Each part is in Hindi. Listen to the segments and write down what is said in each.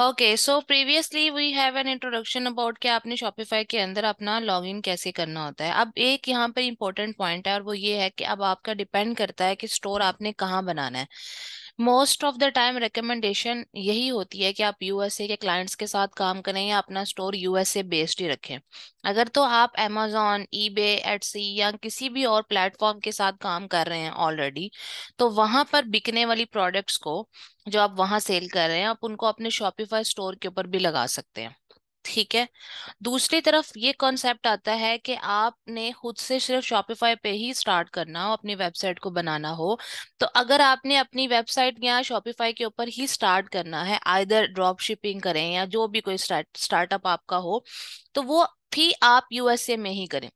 Okay so previously we have an introduction about कि आपने शॉपिफाई के अंदर अपना लॉगिन कैसे करना होता है अब एक यहाँ पर इंपॉर्टेंट पॉइंट है और वो ये है कि अब आपका डिपेंड करता है कि स्टोर आपने कहाँ बनाना है most of the time recommendation यही होती है कि आप यूएसए के क्लाइंट्स के साथ काम करें या अपना स्टोर यूएसए बेस्ड ही रखें अगर तो आप अमेजोन ई बे या किसी भी और प्लेटफॉर्म के साथ काम कर रहे हैं ऑलरेडी तो वहां पर बिकने वाली प्रोडक्ट्स को जो आप वहां सेल कर रहे हैं आप उनको अपने शॉपिफाई स्टोर के ऊपर भी लगा सकते हैं ठीक है दूसरी तरफ ये कॉन्सेप्ट आता है कि आपने खुद से सिर्फ शॉपिफाई पे ही स्टार्ट करना हो अपनी वेबसाइट को बनाना हो तो अगर आपने अपनी वेबसाइट या शॉपिफाई के ऊपर ही स्टार्ट करना है आइधर ड्रॉप शिपिंग करें या जो भी कोई स्टार्टअप आपका हो तो वो भी आप यूएसए में ही करें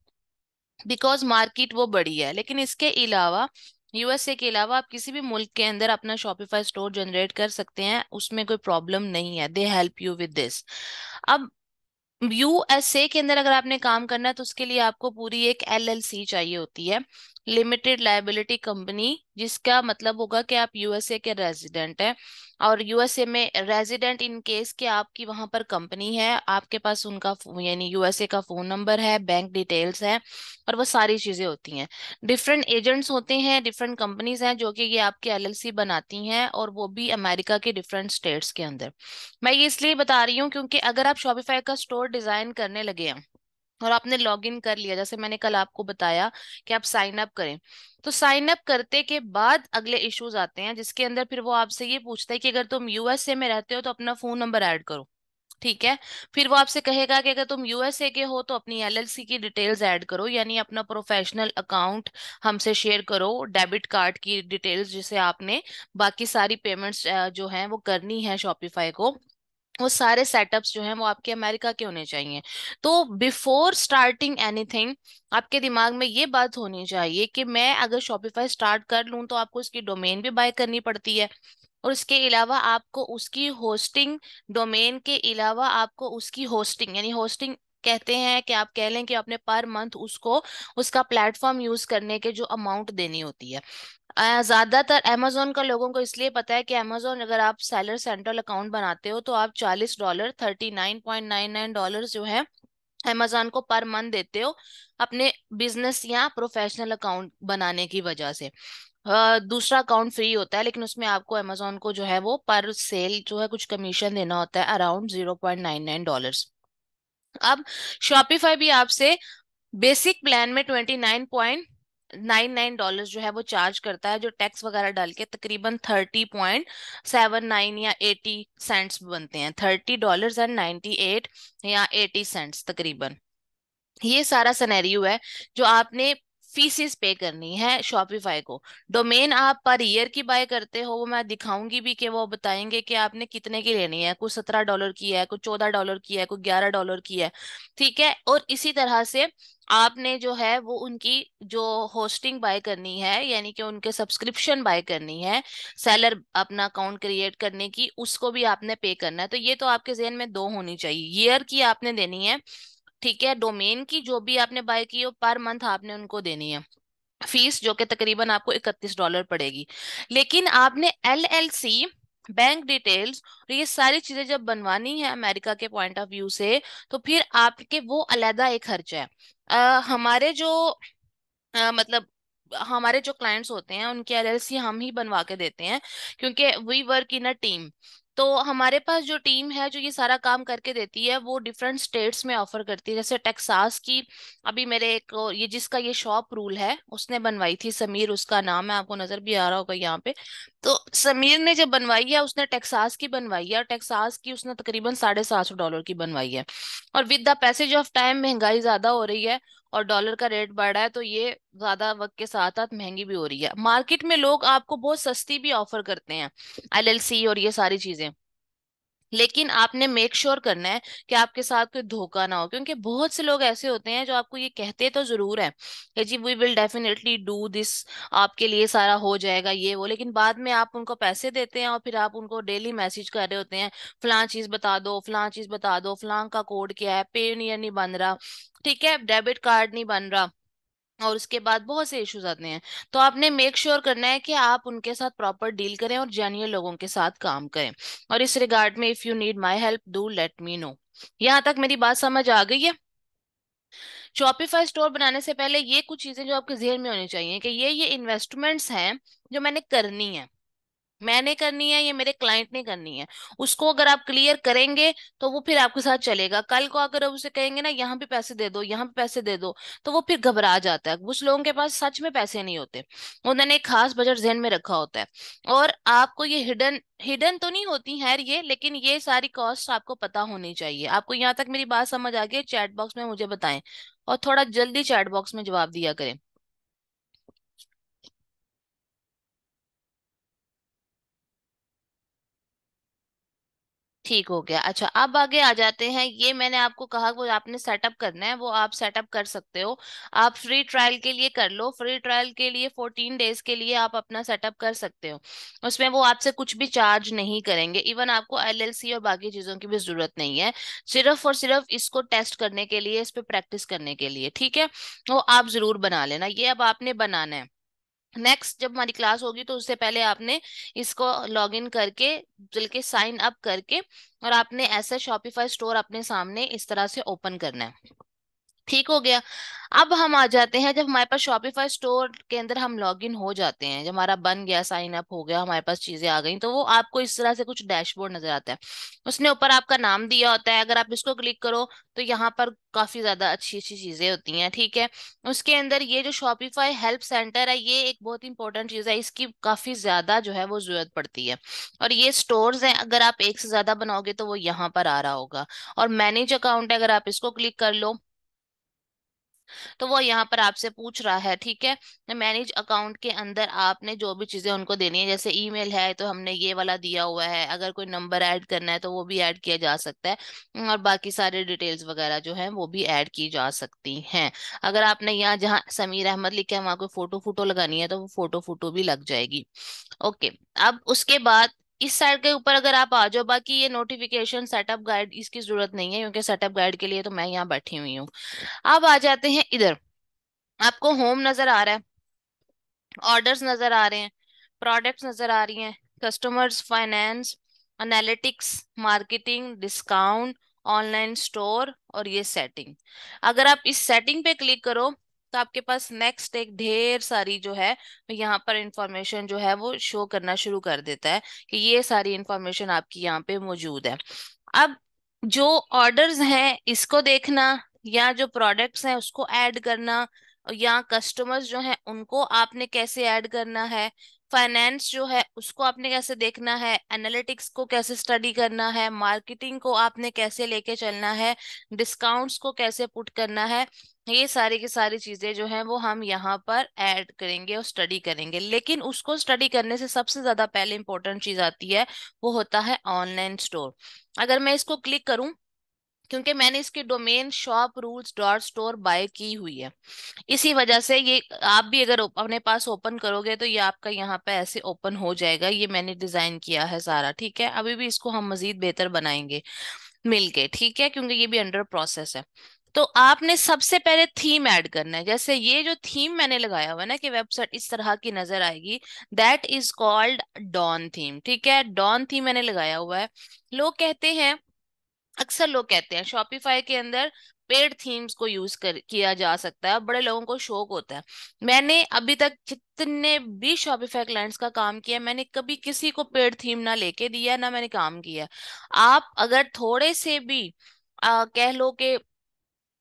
बिकॉज मार्केट वो बड़ी है लेकिन इसके अलावा यूएसए के अलावा आप किसी भी मुल्क के अंदर अपना शॉपिफाई स्टोर जनरेट कर सकते हैं उसमें कोई प्रॉब्लम नहीं है they help you with this अब यूएसए के अंदर अगर आपने काम करना है तो उसके लिए आपको पूरी एक एलएलसी चाहिए होती है लिमिटेड लाइबिलिटी कंपनी जिसका मतलब होगा कि आप यूएसए के रेजिडेंट हैं और यूएसए में रेजिडेंट इन केस के आपकी वहां पर कंपनी है आपके पास उनका यानी यूएसए का फोन नंबर है बैंक डिटेल्स है और वो सारी चीजें होती हैं डिफरेंट एजेंट्स होते हैं डिफरेंट कंपनीज हैं जो कि ये आपके एलएलसी बनाती हैं और वो भी अमेरिका के डिफरेंट स्टेट्स के अंदर मैं ये इसलिए बता रही हूँ क्योंकि अगर आप शॉपिफाई का स्टोर डिजाइन करने लगे हैं और आपने लॉग इन कर लिया जैसे मैंने कल आपको बताया कि आप साइन अप करें तो साइन अप करते के बाद अगले इश्यूज आते हैं जिसके अंदर फिर वो आपसे ये पूछता है कि अगर तुम यूएसए में रहते हो तो अपना फोन नंबर ऐड करो ठीक है फिर वो आपसे कहेगा कि अगर तुम यूएसए के हो तो अपनी एलएलसी की डिटेल्स ऐड करो यानी अपना प्रोफेशनल अकाउंट हमसे शेयर करो डेबिट कार्ड की डिटेल्स जिसे आपने बाकी सारी पेमेंट्स जो हैं वो करनी है शॉपिफाई को वो सारे सेटअप्स जो हैं वो आपके अमेरिका के होने चाहिए तो बिफोर स्टार्टिंग एनीथिंग आपके दिमाग में ये बात होनी चाहिए कि मैं अगर शॉपिफाई स्टार्ट कर लूँ तो आपको उसकी डोमेन भी बाय करनी पड़ती है और इसके अलावा आपको उसकी होस्टिंग डोमेन के अलावा आपको उसकी होस्टिंग यानी होस्टिंग कहते हैं कि आप कह लें कि आपने पर मंथ उसको उसका प्लेटफॉर्म यूज करने के जो अमाउंट देनी होती है ज़्यादातर अमेजोन का लोगों को इसलिए पता है कि अमेजोन अगर आप सैलर सेंट्रल अकाउंट बनाते हो तो आप चालीस dollar thirty nine point nine nine dollar जो है अमेजोन को पर मंथ देते हो अपने बिजनेस या प्रोफेशनल अकाउंट बनाने की वजह से दूसरा अकाउंट फ्री होता है लेकिन उसमें आपको अमेजोन को जो है वो पर सेल जो है कुछ कमीशन देना होता है around zero point nine nine dollars अब शॉपिफाई भी आपसे बेसिक प्लान में twenty nine point nine nine dollar जो है वो चार्ज करता है जो टैक्स वगैरह डाल के तकरीबन थर्टी पॉइंट सेवन नाइन या एटी सेंट्स बनते हैं thirty dollar and ninety eight या एटी सेंट्स तकरीबन ये सारा सनेरियो है जो आपने फीसिस पे करनी है शॉपिफाई को डोमेन आप पर ईयर की बाय करते हो वो मैं दिखाऊंगी भी कि वो बताएंगे कि आपने कितने की लेनी है कुछ सत्रह डॉलर की है कुछ चौदह डॉलर की है कुछ ग्यारह डॉलर की है ठीक है और इसी तरह से आपने जो है वो उनकी जो होस्टिंग बाय करनी है यानी कि उनके सब्सक्रिप्शन बाय करनी है सेलर अपना अकाउंट क्रिएट करने की उसको भी आपने पे करना है तो ये तो आपके जहन में दो होनी चाहिए ईयर की आपने देनी है ठीक है डोमेन की जो भी आपने बाय की हो पर मंथ आपने उनको देनी है फीस जो कि तकरीबन आपको इकतीस डॉलर पड़ेगी लेकिन आपने L L C bank details और ये सारी चीजें जब बनवानी है अमेरिका के पॉइंट ऑफ व्यू से तो फिर आपके वो अलहदा एक खर्चा है आ, हमारे जो आ, मतलब हमारे जो क्लाइंट्स होते हैं उनके एलएलसी हम ही बनवा के देते हैं क्योंकि we work in a team तो हमारे पास जो टीम है जो ये सारा काम करके देती है वो डिफरेंट स्टेट्स में ऑफर करती है जैसे टेक्सास की अभी मेरे एक ये जिसका ये शॉप रूल है उसने बनवाई थी समीर उसका नाम है आपको नजर भी आ रहा होगा यहाँ पे तो समीर ने जब बनवाई है उसने टेक्सास की बनवाई है और टेक्सास की उसने तकरीबन साढ़े सात सौ डॉलर की बनवाई है और with the passage of time महंगाई ज्यादा हो रही है और डॉलर का रेट बढ़ रहा है तो ये ज्यादा वक्त के साथ साथ महंगी भी हो रही है मार्केट में लोग आपको बहुत सस्ती भी ऑफर करते हैं एलएलसी और ये सारी चीजें लेकिन आपने मेक श्योर sure करना है कि आपके साथ कोई धोखा ना हो क्योंकि बहुत से लोग ऐसे होते हैं जो आपको ये कहते तो जरूर है कि जी we will definitely do this आपके लिए सारा हो जाएगा ये वो लेकिन बाद में आप उनको पैसे देते हैं और फिर आप उनको डेली मैसेज कर रहे होते हैं फलां चीज बता दो फलां चीज बता दो फलां का कोड क्या है पे नहीं बन रहा ठीक है डेबिट कार्ड नहीं बन रहा और उसके बाद बहुत से इश्यूज आते हैं तो आपने मेक श्योर sure करना है कि आप उनके साथ प्रॉपर डील करें और जेन्यून लोगों के साथ काम करें और इस रिगार्ड में if you need my help do let me know यहाँ तक मेरी बात समझ आ गई है शॉपिफाई स्टोर बनाने से पहले ये कुछ चीज़ें जो आपके जहन में होनी चाहिए कि ये ये इन्वेस्टमेंट्स हैं जो मैंने करनी है मैंने करनी है या मेरे क्लाइंट ने करनी है उसको अगर आप क्लियर करेंगे तो वो फिर आपके साथ चलेगा कल को अगर उसे कहेंगे ना यहाँ पे पैसे दे दो यहाँ पे पैसे दे दो तो वो फिर घबरा जाता है कुछ लोगों के पास सच में पैसे नहीं होते उन्होंने एक खास बजट जहन में रखा होता है और आपको ये हिडन हिडन तो नहीं होती है ये लेकिन ये सारी कॉस्ट आपको पता होनी चाहिए आपको यहाँ तक मेरी बात समझ आ गई चैट बॉक्स में मुझे बताएं और थोड़ा जल्दी चैट बॉक्स में जवाब दिया करें ठीक हो गया अच्छा अब आगे आ जाते हैं ये मैंने आपको कहा वो आपने सेटअप करना है वो आप सेटअप कर सकते हो आप फ्री ट्रायल के लिए कर लो फ्री ट्रायल के लिए फोर्टीन डेज के लिए आप अपना सेटअप कर सकते हो उसमें वो आपसे कुछ भी चार्ज नहीं करेंगे इवन आपको एलएलसी और बाकी चीज़ों की भी ज़रूरत नहीं है सिर्फ और सिर्फ इसको टेस्ट करने के लिए इस पर प्रैक्टिस करने के लिए ठीक है वो आप ज़रूर बना लेना ये अब आपने बनाना है नेक्स्ट जब हमारी क्लास होगी तो उससे पहले आपने इसको लॉगिन करके बल्कि साइन अप करके और आपने ऐसा शॉपिफाई स्टोर अपने सामने इस तरह से ओपन करना है ठीक हो गया अब हम आ जाते हैं जब हमारे पास शॉपिफाई स्टोर के अंदर हम लॉगिन हो जाते हैं जब हमारा बन गया साइन अप हो गया हमारे पास चीजें आ गई तो वो आपको इस तरह से कुछ डैशबोर्ड नजर आता है उसने ऊपर आपका नाम दिया होता है अगर आप इसको क्लिक करो तो यहाँ पर काफी ज्यादा अच्छी अच्छी चीजें होती हैं ठीक है उसके अंदर ये जो शॉपिफाई हेल्प सेंटर है ये एक बहुत इंपॉर्टेंट चीज है इसकी काफी ज्यादा जो है वो जरूरत पड़ती है और ये स्टोर है अगर आप एक से ज्यादा बनाओगे तो वो यहाँ पर आ रहा होगा और मैनेज अकाउंट है अगर आप इसको क्लिक कर लो तो वो यहाँ पर आपसे पूछ रहा है ठीक है मैनेज अकाउंट के अंदर आपने जो भी चीज़ें उनको देनी है जैसे ईमेल है तो हमने ये वाला दिया हुआ है अगर कोई नंबर ऐड करना है तो वो भी ऐड किया जा सकता है और बाकी सारे डिटेल्स वगैरह जो है वो भी ऐड की जा सकती हैं अगर आपने यहाँ जहाँ समीर अहमद लिखा है वहां कोई फोटो फोटो लगानी है तो वो फोटो फोटो भी लग जाएगी ओके अब उसके बाद इस साइड के ऊपर अगर आप आ जाओ बाकी ये नोटिफिकेशन सेटअप गाइड इसकी जरूरत नहीं है क्योंकि सेटअप गाइड के लिए तो मैं यहाँ बैठी हुई हूँ आप आ जाते हैं इधर आपको होम नजर आ रहा है ऑर्डर्स नजर आ रहे हैं प्रोडक्ट्स नजर आ रही हैं customers finance analytics marketing discount online store और ये सेटिंग अगर आप इस सेटिंग पे क्लिक करो तो आपके पास नेक्स्ट एक ढेर सारी जो है यहाँ पर इंफॉर्मेशन जो है वो शो करना शुरू कर देता है कि ये सारी इंफॉर्मेशन आपकी यहाँ पे मौजूद है अब जो ऑर्डर्स हैं इसको देखना या जो प्रोडक्ट्स हैं उसको ऐड करना या कस्टमर्स जो हैं उनको आपने कैसे ऐड करना है फाइनेंस जो है उसको आपने कैसे देखना है एनालिटिक्स को कैसे स्टडी करना है मार्केटिंग को आपने कैसे लेके चलना है डिस्काउंट्स को कैसे पुट करना है ये सारी की सारी चीजें जो है वो हम यहाँ पर ऐड करेंगे और स्टडी करेंगे लेकिन उसको स्टडी करने से सबसे ज्यादा पहले इंपॉर्टेंट चीज आती है वो होता है ऑनलाइन स्टोर अगर मैं इसको क्लिक करूँ क्योंकि मैंने इसकी domain shop rules dot store buy की हुई है इसी वजह से ये आप भी अगर अपने पास ओपन करोगे तो ये आपका यहाँ पे ऐसे ओपन हो जाएगा ये मैंने डिजाइन किया है सारा ठीक है अभी भी इसको हम मजीद बेहतर बनाएंगे मिलके ठीक है क्योंकि ये भी अंडर प्रोसेस है तो आपने सबसे पहले थीम ऐड करना है जैसे ये जो थीम मैंने लगाया हुआ है ना कि वेबसाइट इस तरह की नजर आएगी that is called Dawn theme ठीक है डॉन थीम मैंने लगाया हुआ है लोग कहते हैं अक्सर लोग कहते हैं शॉपिफाई के अंदर पेड थीम्स को यूज कर किया जा सकता है बड़े लोगों को शौक होता है मैंने अभी तक जितने भी शॉपिफाई क्लाइंट्स का काम किया मैंने कभी किसी को पेड थीम ना लेके दिया ना मैंने काम किया आप अगर थोड़े से भी आ, कह लो कि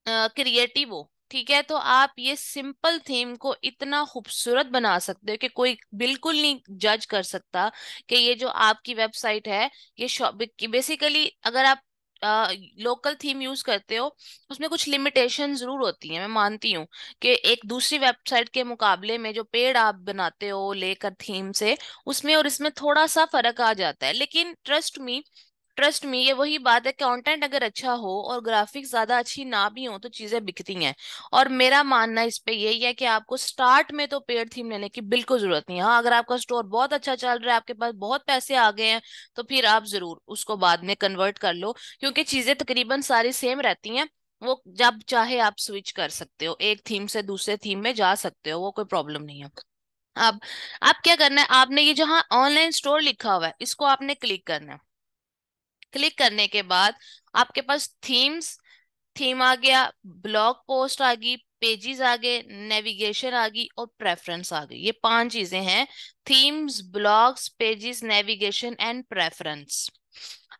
क्रिएटिव हो ठीक है तो आप ये सिंपल थीम को इतना खूबसूरत बना सकते हो कि कोई बिल्कुल नहीं जज कर सकता कि ये जो आपकी वेबसाइट है ये बेसिकली अगर आप लोकल थीम यूज करते हो उसमें कुछ लिमिटेशन जरूर होती है मैं मानती हूँ कि एक दूसरी वेबसाइट के मुकाबले में जो पेड़ आप बनाते हो लेकर थीम से उसमें और इसमें थोड़ा सा फर्क आ जाता है लेकिन ट्रस्ट मी ट्रस्ट में ये वही बात है कंटेंट अगर अच्छा हो और ग्राफिक्स ज्यादा अच्छी ना भी हो तो चीजें बिकती हैं और मेरा मानना इस पे यही है कि आपको स्टार्ट में तो पेड थीम लेने की बिल्कुल जरूरत नहीं है हाँ अगर आपका स्टोर बहुत अच्छा चल रहा है आपके पास बहुत पैसे आ गए हैं तो फिर आप जरूर उसको बाद में कन्वर्ट कर लो क्योंकि चीजें तकरीबन सारी सेम रहती हैं वो जब चाहे आप स्विच कर सकते हो एक थीम से दूसरे थीम में जा सकते हो वो कोई प्रॉब्लम नहीं है अब आप क्या करना है आपने ये जहाँ ऑनलाइन स्टोर लिखा हुआ है इसको आपने क्लिक करना है क्लिक करने के बाद आपके पास थीम्स थीम आ गया ब्लॉग पोस्ट आ गई पेजेस आ गए नेविगेशन आ गई और प्रेफरेंस आ गई ये पांच चीजें हैं themes blogs pages navigation and preference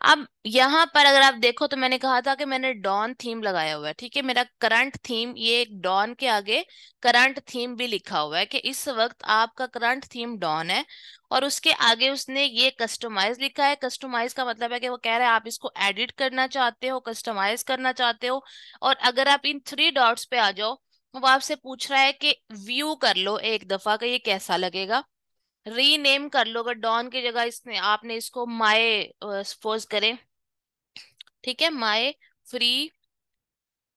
अब यहाँ पर अगर आप देखो तो मैंने कहा था कि मैंने डॉन थीम लगाया हुआ है ठीक है मेरा करंट थीम ये एक डॉन के आगे करंट थीम भी लिखा हुआ है कि इस वक्त आपका करंट थीम डॉन है और उसके आगे उसने ये कस्टमाइज लिखा है कस्टमाइज का मतलब है कि वो कह रहा है आप इसको एडिट करना चाहते हो कस्टमाइज करना चाहते हो और अगर आप इन थ्री डॉट्स पे आ जाओ वो आपसे पूछ रहा है कि व्यू कर लो एक दफा का ये कैसा लगेगा रीनेम कर लो अगर डॉन की जगह इसने आपने इसको माए सपोज करें ठीक है माए फ्री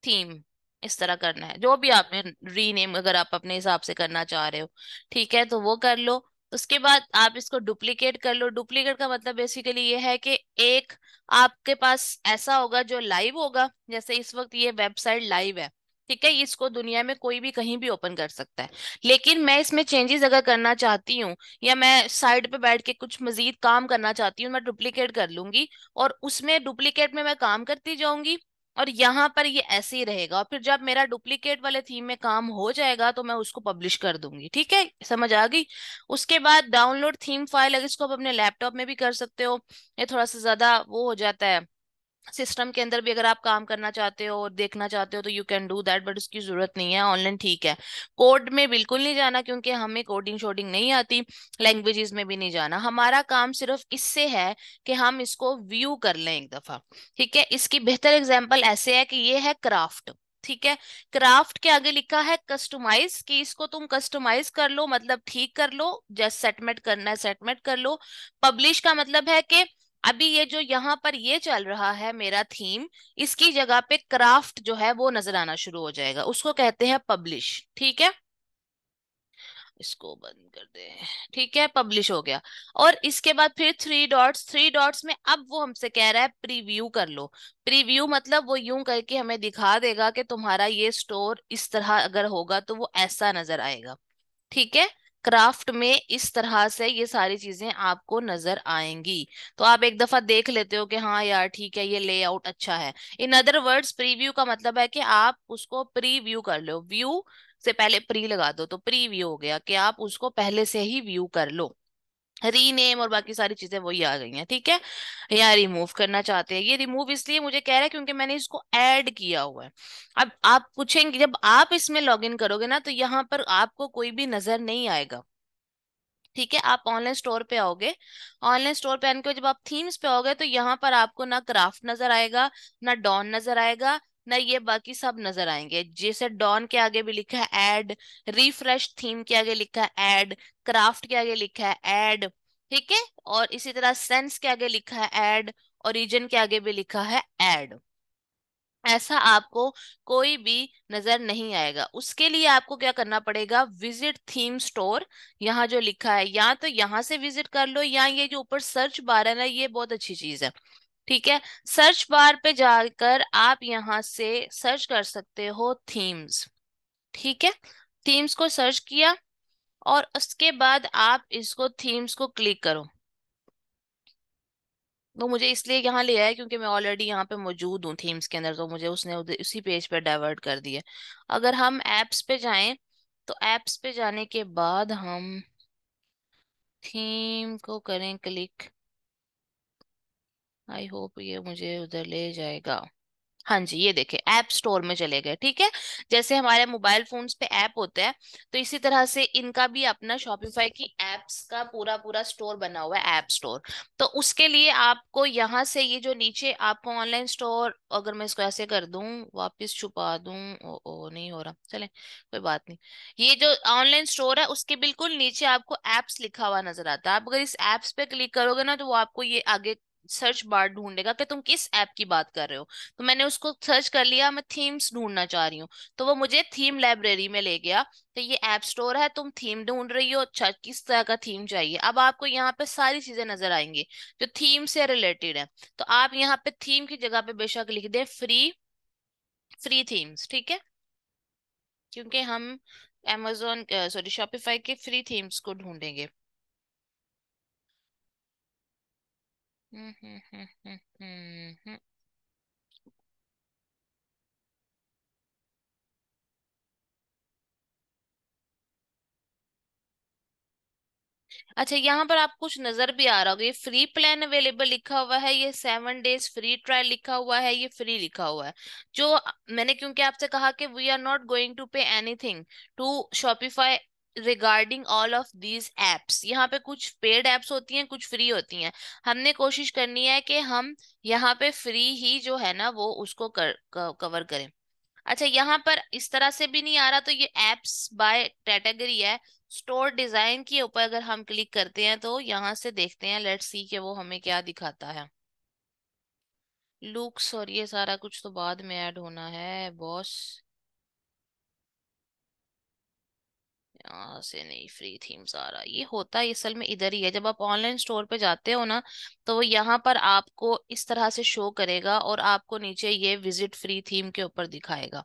थीम इस तरह करना है जो भी आपने रीनेम अगर आप अपने हिसाब से करना चाह रहे हो ठीक है तो वो कर लो उसके बाद आप इसको डुप्लीकेट कर लो डुप्लीकेट का मतलब बेसिकली ये है कि एक आपके पास ऐसा होगा जो लाइव होगा जैसे इस वक्त ये वेबसाइट लाइव है ठीक है इसको दुनिया में कोई भी कहीं भी ओपन कर सकता है लेकिन मैं इसमें चेंजेस अगर करना चाहती हूँ या मैं साइड पे बैठ के कुछ मजीद काम करना चाहती हूँ मैं डुप्लीकेट कर लूंगी और उसमें डुप्लीकेट में मैं काम करती जाऊंगी और यहाँ पर ये ऐसे ही रहेगा और फिर जब मेरा डुप्लीकेट वाले थीम में काम हो जाएगा तो मैं उसको पब्लिश कर दूंगी ठीक है समझ आ गई उसके बाद डाउनलोड थीम फाइल अगर इसको आप अपने लैपटॉप में भी कर सकते हो ये थोड़ा सा ज्यादा वो हो जाता है सिस्टम के अंदर भी अगर आप काम करना चाहते हो और देखना चाहते हो तो you can do that but उसकी जरूरत नहीं है ऑनलाइन ठीक है कोड में बिल्कुल नहीं जाना क्योंकि हमें कोडिंग शोडिंग नहीं आती लैंग्वेजेस में भी नहीं जाना हमारा काम सिर्फ इससे है कि हम इसको व्यू कर लें एक दफा ठीक है इसकी बेहतर एग्जाम्पल ऐसे है कि ये है क्राफ्ट ठीक है क्राफ्ट के आगे लिखा है कस्टमाइज कि इसको तुम कस्टमाइज कर लो मतलब ठीक कर लो जस्ट सेटमेट करना है सेटमेट कर लो पब्लिश का मतलब है कि अभी ये जो यहाँ पर ये चल रहा है मेरा थीम इसकी जगह पे क्राफ्ट जो है वो नजर आना शुरू हो जाएगा उसको कहते हैं पब्लिश ठीक है इसको बंद कर दे ठीक है पब्लिश हो गया और इसके बाद फिर थ्री डॉट्स थ्री डॉट्स में अब वो हमसे कह रहा है प्रीव्यू कर लो प्रीव्यू मतलब वो यूं करके हमें दिखा देगा कि तुम्हारा ये स्टोर इस तरह अगर होगा तो वो ऐसा नजर आएगा ठीक है क्राफ्ट में इस तरह से ये सारी चीजें आपको नजर आएंगी तो आप एक दफा देख लेते हो कि हाँ यार ठीक है ये लेआउट अच्छा है इन अदर वर्ड्स प्रीव्यू का मतलब है कि आप उसको प्रीव्यू कर लो व्यू से पहले प्री लगा दो तो प्रीव्यू हो गया कि आप उसको पहले से ही व्यू कर लो रीनेम और बाकी सारी चीजें वही आ गई हैं ठीक है यहाँ रिमूव करना चाहते हैं ये रिमूव इसलिए मुझे कह रहा है क्योंकि मैंने इसको ऐड किया हुआ है अब आप पूछेंगे जब आप इसमें लॉगिन करोगे ना तो यहाँ पर आपको कोई भी नजर नहीं आएगा ठीक है आप ऑनलाइन स्टोर पे आओगे ऑनलाइन स्टोर पे आने के जब आप थीम्स पे आओगे तो यहाँ पर आपको ना क्राफ्ट नजर आएगा ना डॉन नजर आएगा ना ये बाकी सब नजर आएंगे जैसे डॉन के आगे भी लिखा है एड रिफ्रेश थीम के आगे लिखा है एड क्राफ्ट के आगे लिखा है एड ठीक है और इसी तरह सेंस के आगे लिखा है एड ओरिजिन के आगे भी लिखा है एड ऐसा आपको कोई भी नजर नहीं आएगा उसके लिए आपको क्या करना पड़ेगा विजिट थीम स्टोर यहाँ जो लिखा है या तो यहाँ से विजिट कर लो या ये जो ऊपर सर्च बार है ना ये बहुत अच्छी चीज है ठीक है सर्च बार पे जाकर आप यहाँ से सर्च कर सकते हो थीम्स ठीक है थीम्स को सर्च किया और उसके बाद आप इसको थीम्स को क्लिक करो तो मुझे इसलिए यहाँ ले आया क्योंकि मैं ऑलरेडी यहाँ पे मौजूद हूँ थीम्स के अंदर तो मुझे उसने उसी पेज पर पे डाइवर्ट कर दिया अगर हम ऐप्स पे जाएं तो ऐप्स पे जाने के बाद हम थीम को करें क्लिक आई होप ये मुझे उधर ले जाएगा हाँ जी ये देखे ऐप स्टोर में चले गए ठीक है जैसे हमारे मोबाइल फोन्स पे ऐप होते हैं तो इसी तरह से इनका भी अपना शॉपिफाई की एप्स का पूरा पूरा स्टोर बना हुआ है ऐप स्टोर तो उसके लिए आपको यहाँ से ये जो नीचे आपको ऑनलाइन स्टोर अगर मैं इसको ऐसे कर दूं वापस छुपा दूं ओ, ओ नहीं हो रहा चले कोई बात नहीं ये जो ऑनलाइन स्टोर है उसके बिल्कुल नीचे आपको ऐप्स लिखा हुआ नजर आता है आप अगर इस एप्स पे क्लिक करोगे ना तो वो आपको ये आगे सर्च बार ढूंढेगा कि तुम किस ऐप की बात कर रहे हो तो मैंने उसको सर्च कर लिया मैं थीम्स ढूंढना चाह रही हूँ तो वो मुझे थीम लाइब्रेरी में ले गया तो ये ऐप स्टोर है तुम थीम ढूंढ रही हो अच्छा किस तरह का थीम चाहिए अब आपको यहाँ पे सारी चीजें नजर आएंगी जो थीम से रिलेटेड है तो आप यहाँ पे थीम की जगह पे बेशक लिख दे फ्री फ्री थीम्स ठीक है क्योंकि हम एमेजोन सॉरी शॉपिफाई के फ्री थीम्स को ढूंढेंगे अच्छा यहाँ पर आप कुछ नजर भी आ रहा होगा ये फ्री प्लान अवेलेबल लिखा हुआ है ये सेवन डेज फ्री ट्रायल लिखा हुआ है ये फ्री लिखा हुआ है जो मैंने क्योंकि आपसे कहा कि we are not going to pay anything to Shopify regarding all of these apps यहाँ पे कुछ पेड एप्स होती हैं कुछ फ्री होती हैं हमने कोशिश करनी है कि हम यहाँ पे फ्री ही जो है ना वो उसको कर कवर करें अच्छा यहाँ पर इस तरह से भी नहीं आ रहा तो ये एप्स बाय कैटेगरी है स्टोर डिजाइन के ऊपर अगर हम क्लिक करते हैं तो यहाँ से देखते हैं लेट्स सी के वो हमें क्या दिखाता है लुक्स और ये सारा कुछ तो बाद में ऐड होना है बॉस यहाँ से नहीं फ्री थीम्स आ रहा ये होता है असल में इधर ही है जब आप ऑनलाइन स्टोर पे जाते हो ना तो यहाँ पर आपको इस तरह से शो करेगा और आपको नीचे ये विजिट फ्री थीम के ऊपर दिखाएगा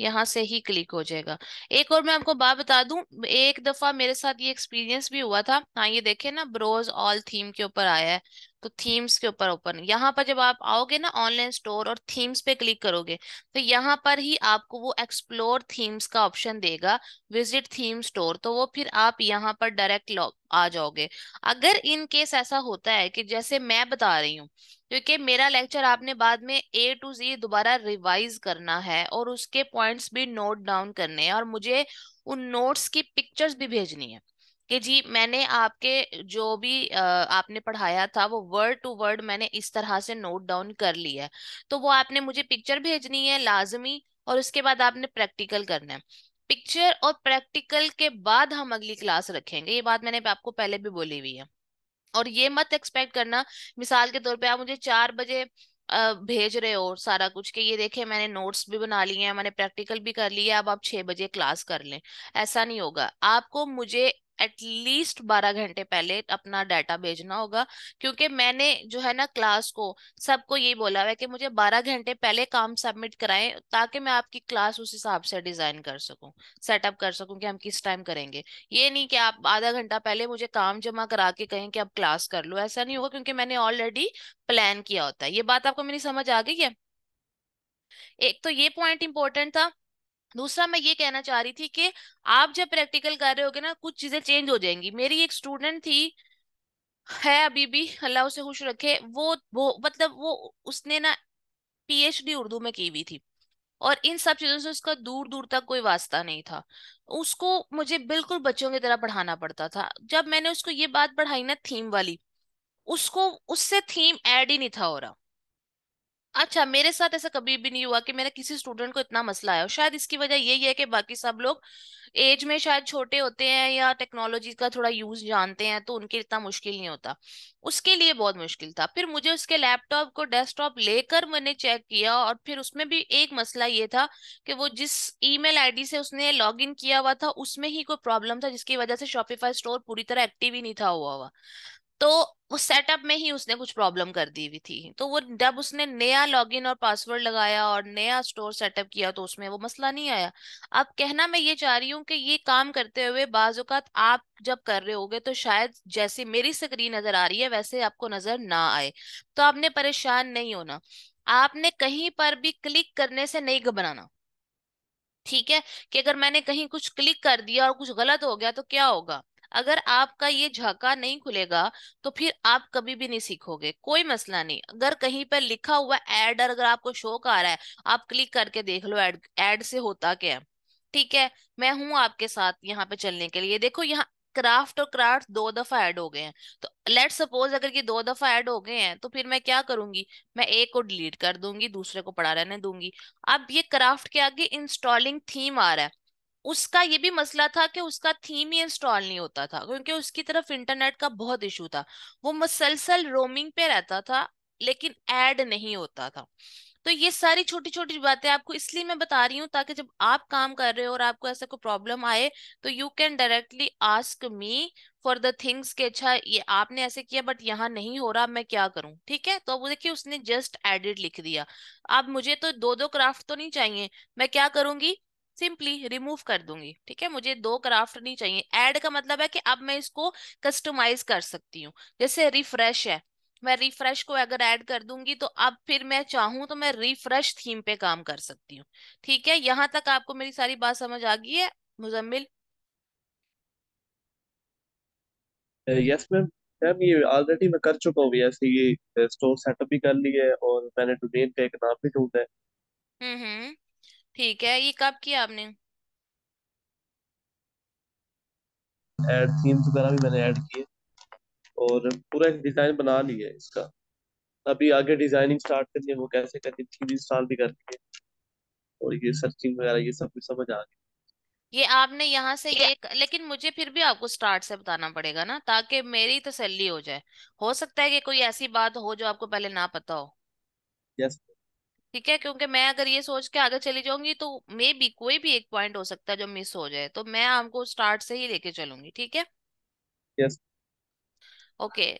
यहाँ से ही क्लिक हो जाएगा एक और मैं आपको बात बता दूं एक दफा मेरे साथ ये एक्सपीरियंस भी हुआ था हाँ ये देखे ना ब्रोज ऑल थीम के ऊपर आया है तो थीम्स के ऊपर ओपन यहाँ पर जब आप आओगे ना ऑनलाइन स्टोर और थीम्स पे क्लिक करोगे तो यहाँ पर ही आपको वो एक्सप्लोर थीम्स का ऑप्शन देगा विजिट थीम स्टोर तो वो फिर आप यहाँ पर डायरेक्ट आ जाओगे अगर इन केस ऐसा होता है कि जैसे मैं बता रही हूँ क्योंकि मेरा लेक्चर आपने बाद में ए टू जी दोबारा रिवाइज करना है और उसके पॉइंट्स भी नोट डाउन करने हैं और मुझे उन नोट्स की पिक्चर्स भी भेजनी है कि जी मैंने आपके जो भी आपने पढ़ाया था वो वर्ड टू वर्ड मैंने इस तरह से नोट डाउन कर लिया है तो वो आपने मुझे पिक्चर भेजनी है लाजमी और उसके बाद आपने प्रैक्टिकल करना है पिक्चर और प्रैक्टिकल के बाद हम अगली क्लास रखेंगे ये बात मैंने आपको पहले भी बोली हुई है और ये मत एक्सपेक्ट करना मिसाल के तौर पे आप मुझे चार बजे भेज रहे हो सारा कुछ कि ये देखे मैंने नोट्स भी बना लिए हैं मैंने प्रैक्टिकल भी कर लिया अब आप छह बजे क्लास कर लें ऐसा नहीं होगा आपको मुझे एटलीस्ट बारह घंटे पहले अपना डाटा भेजना होगा क्योंकि मैंने जो है ना क्लास को सबको यही बोला हुआ है कि मुझे बारह घंटे पहले काम सबमिट कराएं ताकि मैं आपकी क्लास उस हिसाब से डिजाइन कर सकूं सेटअप कर सकूं कि हम किस टाइम करेंगे ये नहीं कि आप आधा घंटा पहले मुझे काम जमा करा के कहें कि आप क्लास कर लो ऐसा नहीं होगा क्योंकि मैंने ऑलरेडी प्लान किया होता है ये बात आपको मेरी समझ आ गई है एक तो ये पॉइंट इंपॉर्टेंट था दूसरा मैं ये कहना चाह रही थी कि आप जब प्रैक्टिकल कर रहे होगे ना कुछ चीजें चेंज हो जाएंगी मेरी एक स्टूडेंट थी है अभी भी अल्लाह उसे खुश रखे वो वो मतलब वो उसने ना पीएचडी उर्दू में की हुई थी और इन सब चीजों से उसका दूर दूर तक कोई वास्ता नहीं था उसको मुझे बिल्कुल बच्चों की तरह पढ़ाना पड़ता था जब मैंने उसको ये बात पढ़ाई ना थीम वाली उसको उससे थीम ऐड ही नहीं था हो रहा अच्छा मेरे साथ ऐसा कभी भी नहीं हुआ कि मेरा किसी स्टूडेंट को इतना मसला आया हो शायद इसकी वजह यही है कि बाकी सब लोग एज में शायद छोटे होते हैं या टेक्नोलॉजी का थोड़ा यूज जानते हैं तो उनके इतना मुश्किल नहीं होता उसके लिए बहुत मुश्किल था फिर मुझे उसके लैपटॉप को डेस्कटॉप लेकर मैंने चेक किया और फिर उसमें भी एक मसला ये था कि वो जिस ईमेल आईडी से उसने लॉगिन किया हुआ था उसमें ही कोई प्रॉब्लम था जिसकी वजह से शॉपिफाई स्टोर पूरी तरह एक्टिव ही नहीं था हुआ हुआ तो वो सेटअप में ही उसने कुछ प्रॉब्लम कर दी हुई थी तो वो जब उसने नया लॉगिन और पासवर्ड लगाया और नया स्टोर सेटअप किया तो उसमें वो मसला नहीं आया अब कहना मैं ये चाह रही हूँ कि ये काम करते हुए बाजुकात आप जब कर रहे होगे तो शायद जैसे मेरी स्क्रीन नज़र आ रही है वैसे आपको नज़र ना आए तो आपने परेशान नहीं होना आपने कहीं पर भी क्लिक करने से नहीं घबराना ठीक है कि अगर मैंने कहीं कुछ क्लिक कर दिया और कुछ गलत हो गया तो क्या होगा अगर आपका ये झाका नहीं खुलेगा तो फिर आप कभी भी नहीं सीखोगे कोई मसला नहीं अगर कहीं पर लिखा हुआ एड अगर आपको शो आ रहा है आप क्लिक करके देख लो एड एड से होता क्या है ठीक है मैं हूं आपके साथ यहाँ पे चलने के लिए देखो यहाँ क्राफ्ट और क्राफ्ट दो दफा ऐड हो गए हैं तो लेट सपोज अगर ये दो दफा ऐड हो गए हैं तो फिर मैं क्या करूंगी मैं एक को डिलीट कर दूंगी दूसरे को पढ़ा रहने दूंगी अब ये क्राफ्ट के आगे इंस्टॉलिंग थीम आ रहा है उसका ये भी मसला था कि उसका थीम ही इंस्टॉल नहीं होता था क्योंकि उसकी तरफ इंटरनेट का बहुत इशू था वो मसलसल रोमिंग पे रहता था लेकिन ऐड नहीं होता था तो ये सारी छोटी छोटी बातें आपको इसलिए मैं बता रही हूँ ताकि जब आप काम कर रहे हो और आपको ऐसा कोई प्रॉब्लम आए तो you can directly ask me for the things के अच्छा ये आपने ऐसे किया बट यहाँ नहीं हो रहा मैं क्या करूँ ठीक है तो अब देखिए उसने जस्ट एडिड लिख दिया अब मुझे तो दो दो क्राफ्ट तो नहीं चाहिए मैं क्या करूंगी सिंपली रिमूव कर दूंगी ठीक है मुझे दो क्राफ्ट नहीं चाहिए ऐड का मतलब है कि अब मैं इसको कस्टमाइज कर सकती हूँ जैसे रिफ्रेश है मैं रिफ्रेश को अगर ऐड कर दूंगी तो अब फिर मैं चाहूँ तो मैं रिफ्रेश थीम पे काम कर सकती हूँ ठीक है यहाँ तक आपको मेरी सारी बात समझ आ गई है मुजम्मिल यस मैम मैम ये ऑलरेडी मैं कर चुका हूँ ऐसे ये स्टोर सेटअप भी कर लिया है और मैंने डोमेन का एक नाम भी ढूंढा है हम्म हम्म ठीक है ये कब किया आपने ऐड थीम्स वगैरह भी मैंने ऐड किए और पूरा एक डिजाइन बना लिया है इसका अभी आगे डिजाइनिंग स्टार्ट करनी है वो कैसे करनी थीम इंस्टॉल भी करनी है और ये सर्चिंग वगैरह ये सब कुछ समझ आ गया ये आपने यहाँ से ये लेकिन मुझे फिर भी आपको स्टार्ट से बताना पड़ेगा ना ताकि मेरी तसल्ली हो जाए हो सकता है कि कोई ऐसी बात हो जो आपको पहले ना पता हो यस ठीक है क्योंकि मैं अगर ये सोच के आगे चली जाऊंगी तो मे बी कोई भी एक पॉइंट हो सकता है जो मिस हो जाए तो मैं आपको स्टार्ट से ही लेके चलूंगी ठीक है यस ओके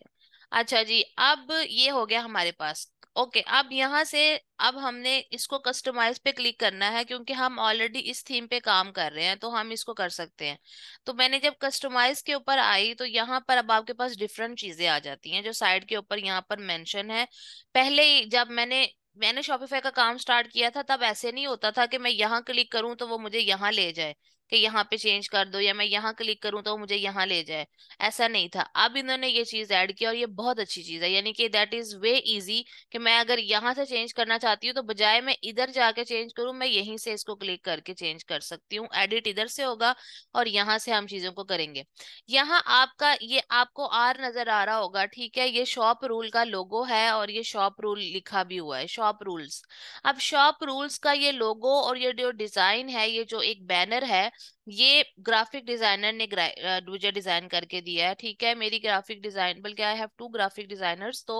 अच्छा जी अब ये हो गया हमारे पास ओके okay, अब यहाँ से अब हमने इसको कस्टमाइज पे क्लिक करना है क्योंकि हम ऑलरेडी इस थीम पे काम कर रहे हैं तो हम इसको कर सकते हैं तो मैंने जब कस्टमाइज के ऊपर आई तो यहाँ पर अब आपके पास डिफरेंट चीज़ें आ जाती हैं जो साइड के ऊपर यहाँ पर मेंशन है पहले ही जब मैंने मैंने शॉपिफाई का काम स्टार्ट किया था तब ऐसे नहीं होता था कि मैं यहाँ क्लिक करूँ तो वो मुझे यहाँ ले जाए कि यहाँ पे चेंज कर दो या मैं यहाँ क्लिक करूँ तो मुझे यहाँ ले जाए ऐसा नहीं था अब इन्होंने ये चीज़ ऐड किया और ये बहुत अच्छी चीज़ है यानी कि दैट इज़ वे इजी कि मैं अगर यहाँ से चेंज करना चाहती हूँ तो बजाय मैं इधर जाके चेंज करूँ मैं यहीं से इसको क्लिक करके चेंज कर सकती हूँ एडिट इधर से होगा और यहाँ से हम चीज़ों को करेंगे यहाँ आपका ये आपको आर नज़र आ रहा होगा ठीक है ये शॉप रूल का लोगो है और ये शॉप रूल लिखा भी हुआ है शॉप रूल्स अब शॉप रूल्स का ये लोगो और ये जो डिज़ाइन है ये जो एक बैनर है ये ग्राफिक डिजाइनर ने मुझे डिजाइन करके दिया है ठीक है मेरी ग्राफिक डिजाइन बल्कि I have two graphic designers तो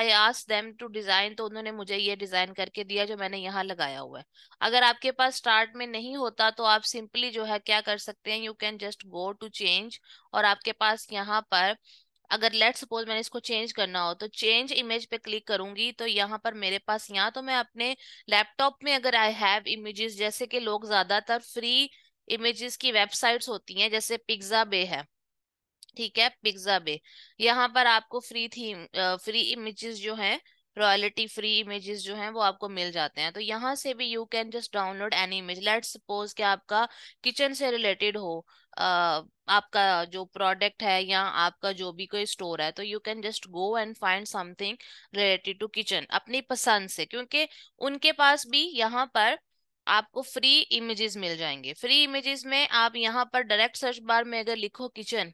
आई आस देम टू डिजाइन तो उन्होंने मुझे ये डिजाइन करके दिया जो मैंने यहाँ लगाया हुआ है अगर आपके पास स्टार्ट में नहीं होता तो आप सिंपली जो है क्या कर सकते हैं you can just go to change और आपके पास यहाँ पर अगर लेट सपोज मैंने इसको चेंज करना हो तो चेंज इमेज पे क्लिक करूंगी तो यहाँ पर मेरे पास यहाँ तो मैं अपने लैपटॉप में अगर आई हैव इमेजेस जैसे कि लोग ज्यादातर फ्री इमेजेस की वेबसाइट्स होती हैं जैसे पिज्जा बे है ठीक है पिज्जा बे यहाँ पर आपको फ्री थीम फ्री इमेजेस जो हैं रॉयल्टी फ्री इमेजेस जो हैं वो आपको मिल जाते हैं तो यहाँ से भी you can just download any image let suppose कि आपका किचन से रिलेटेड हो uh, आपका जो प्रोडक्ट है या आपका जो भी कोई स्टोर है तो you can just go and find something related to kitchen अपनी पसंद से क्योंकि उनके पास भी यहाँ पर आपको फ्री इमेजेस मिल जाएंगे फ्री इमेजेस में आप यहाँ पर डायरेक्ट सर्च बार में अगर लिखो किचन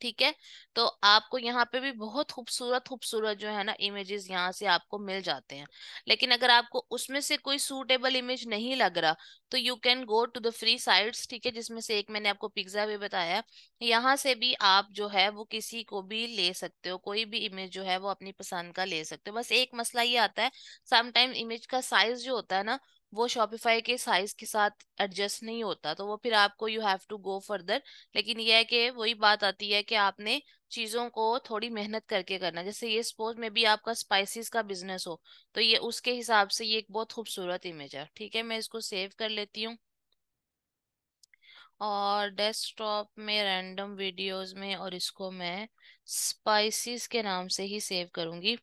ठीक है तो आपको यहाँ पे भी बहुत खूबसूरत खूबसूरत जो है ना इमेजेस यहाँ से आपको मिल जाते हैं लेकिन अगर आपको उसमें से कोई सूटेबल इमेज नहीं लग रहा तो you can go to the free sites ठीक है जिसमें से एक मैंने आपको पिज्जा भी बताया यहाँ से भी आप जो है वो किसी को भी ले सकते हो कोई भी इमेज जो है वो अपनी पसंद का ले सकते हो बस एक मसला ये आता है समटाइम इमेज का साइज जो होता है ना वो शॉपिफाई के साइज के साथ एडजस्ट नहीं होता तो वो फिर आपको you have to go further लेकिन यह है कि वही बात आती है कि आपने चीज़ों को थोड़ी मेहनत करके करना जैसे ये सपोज में भी आपका स्पाइसेस का बिजनेस हो तो ये उसके हिसाब से ये एक बहुत खूबसूरत इमेज है ठीक है मैं इसको सेव कर लेती हूँ और डेस्कटॉप में रैंडम वीडियोस में और इसको मैं स्पाइसेस के नाम से ही सेव करूंगी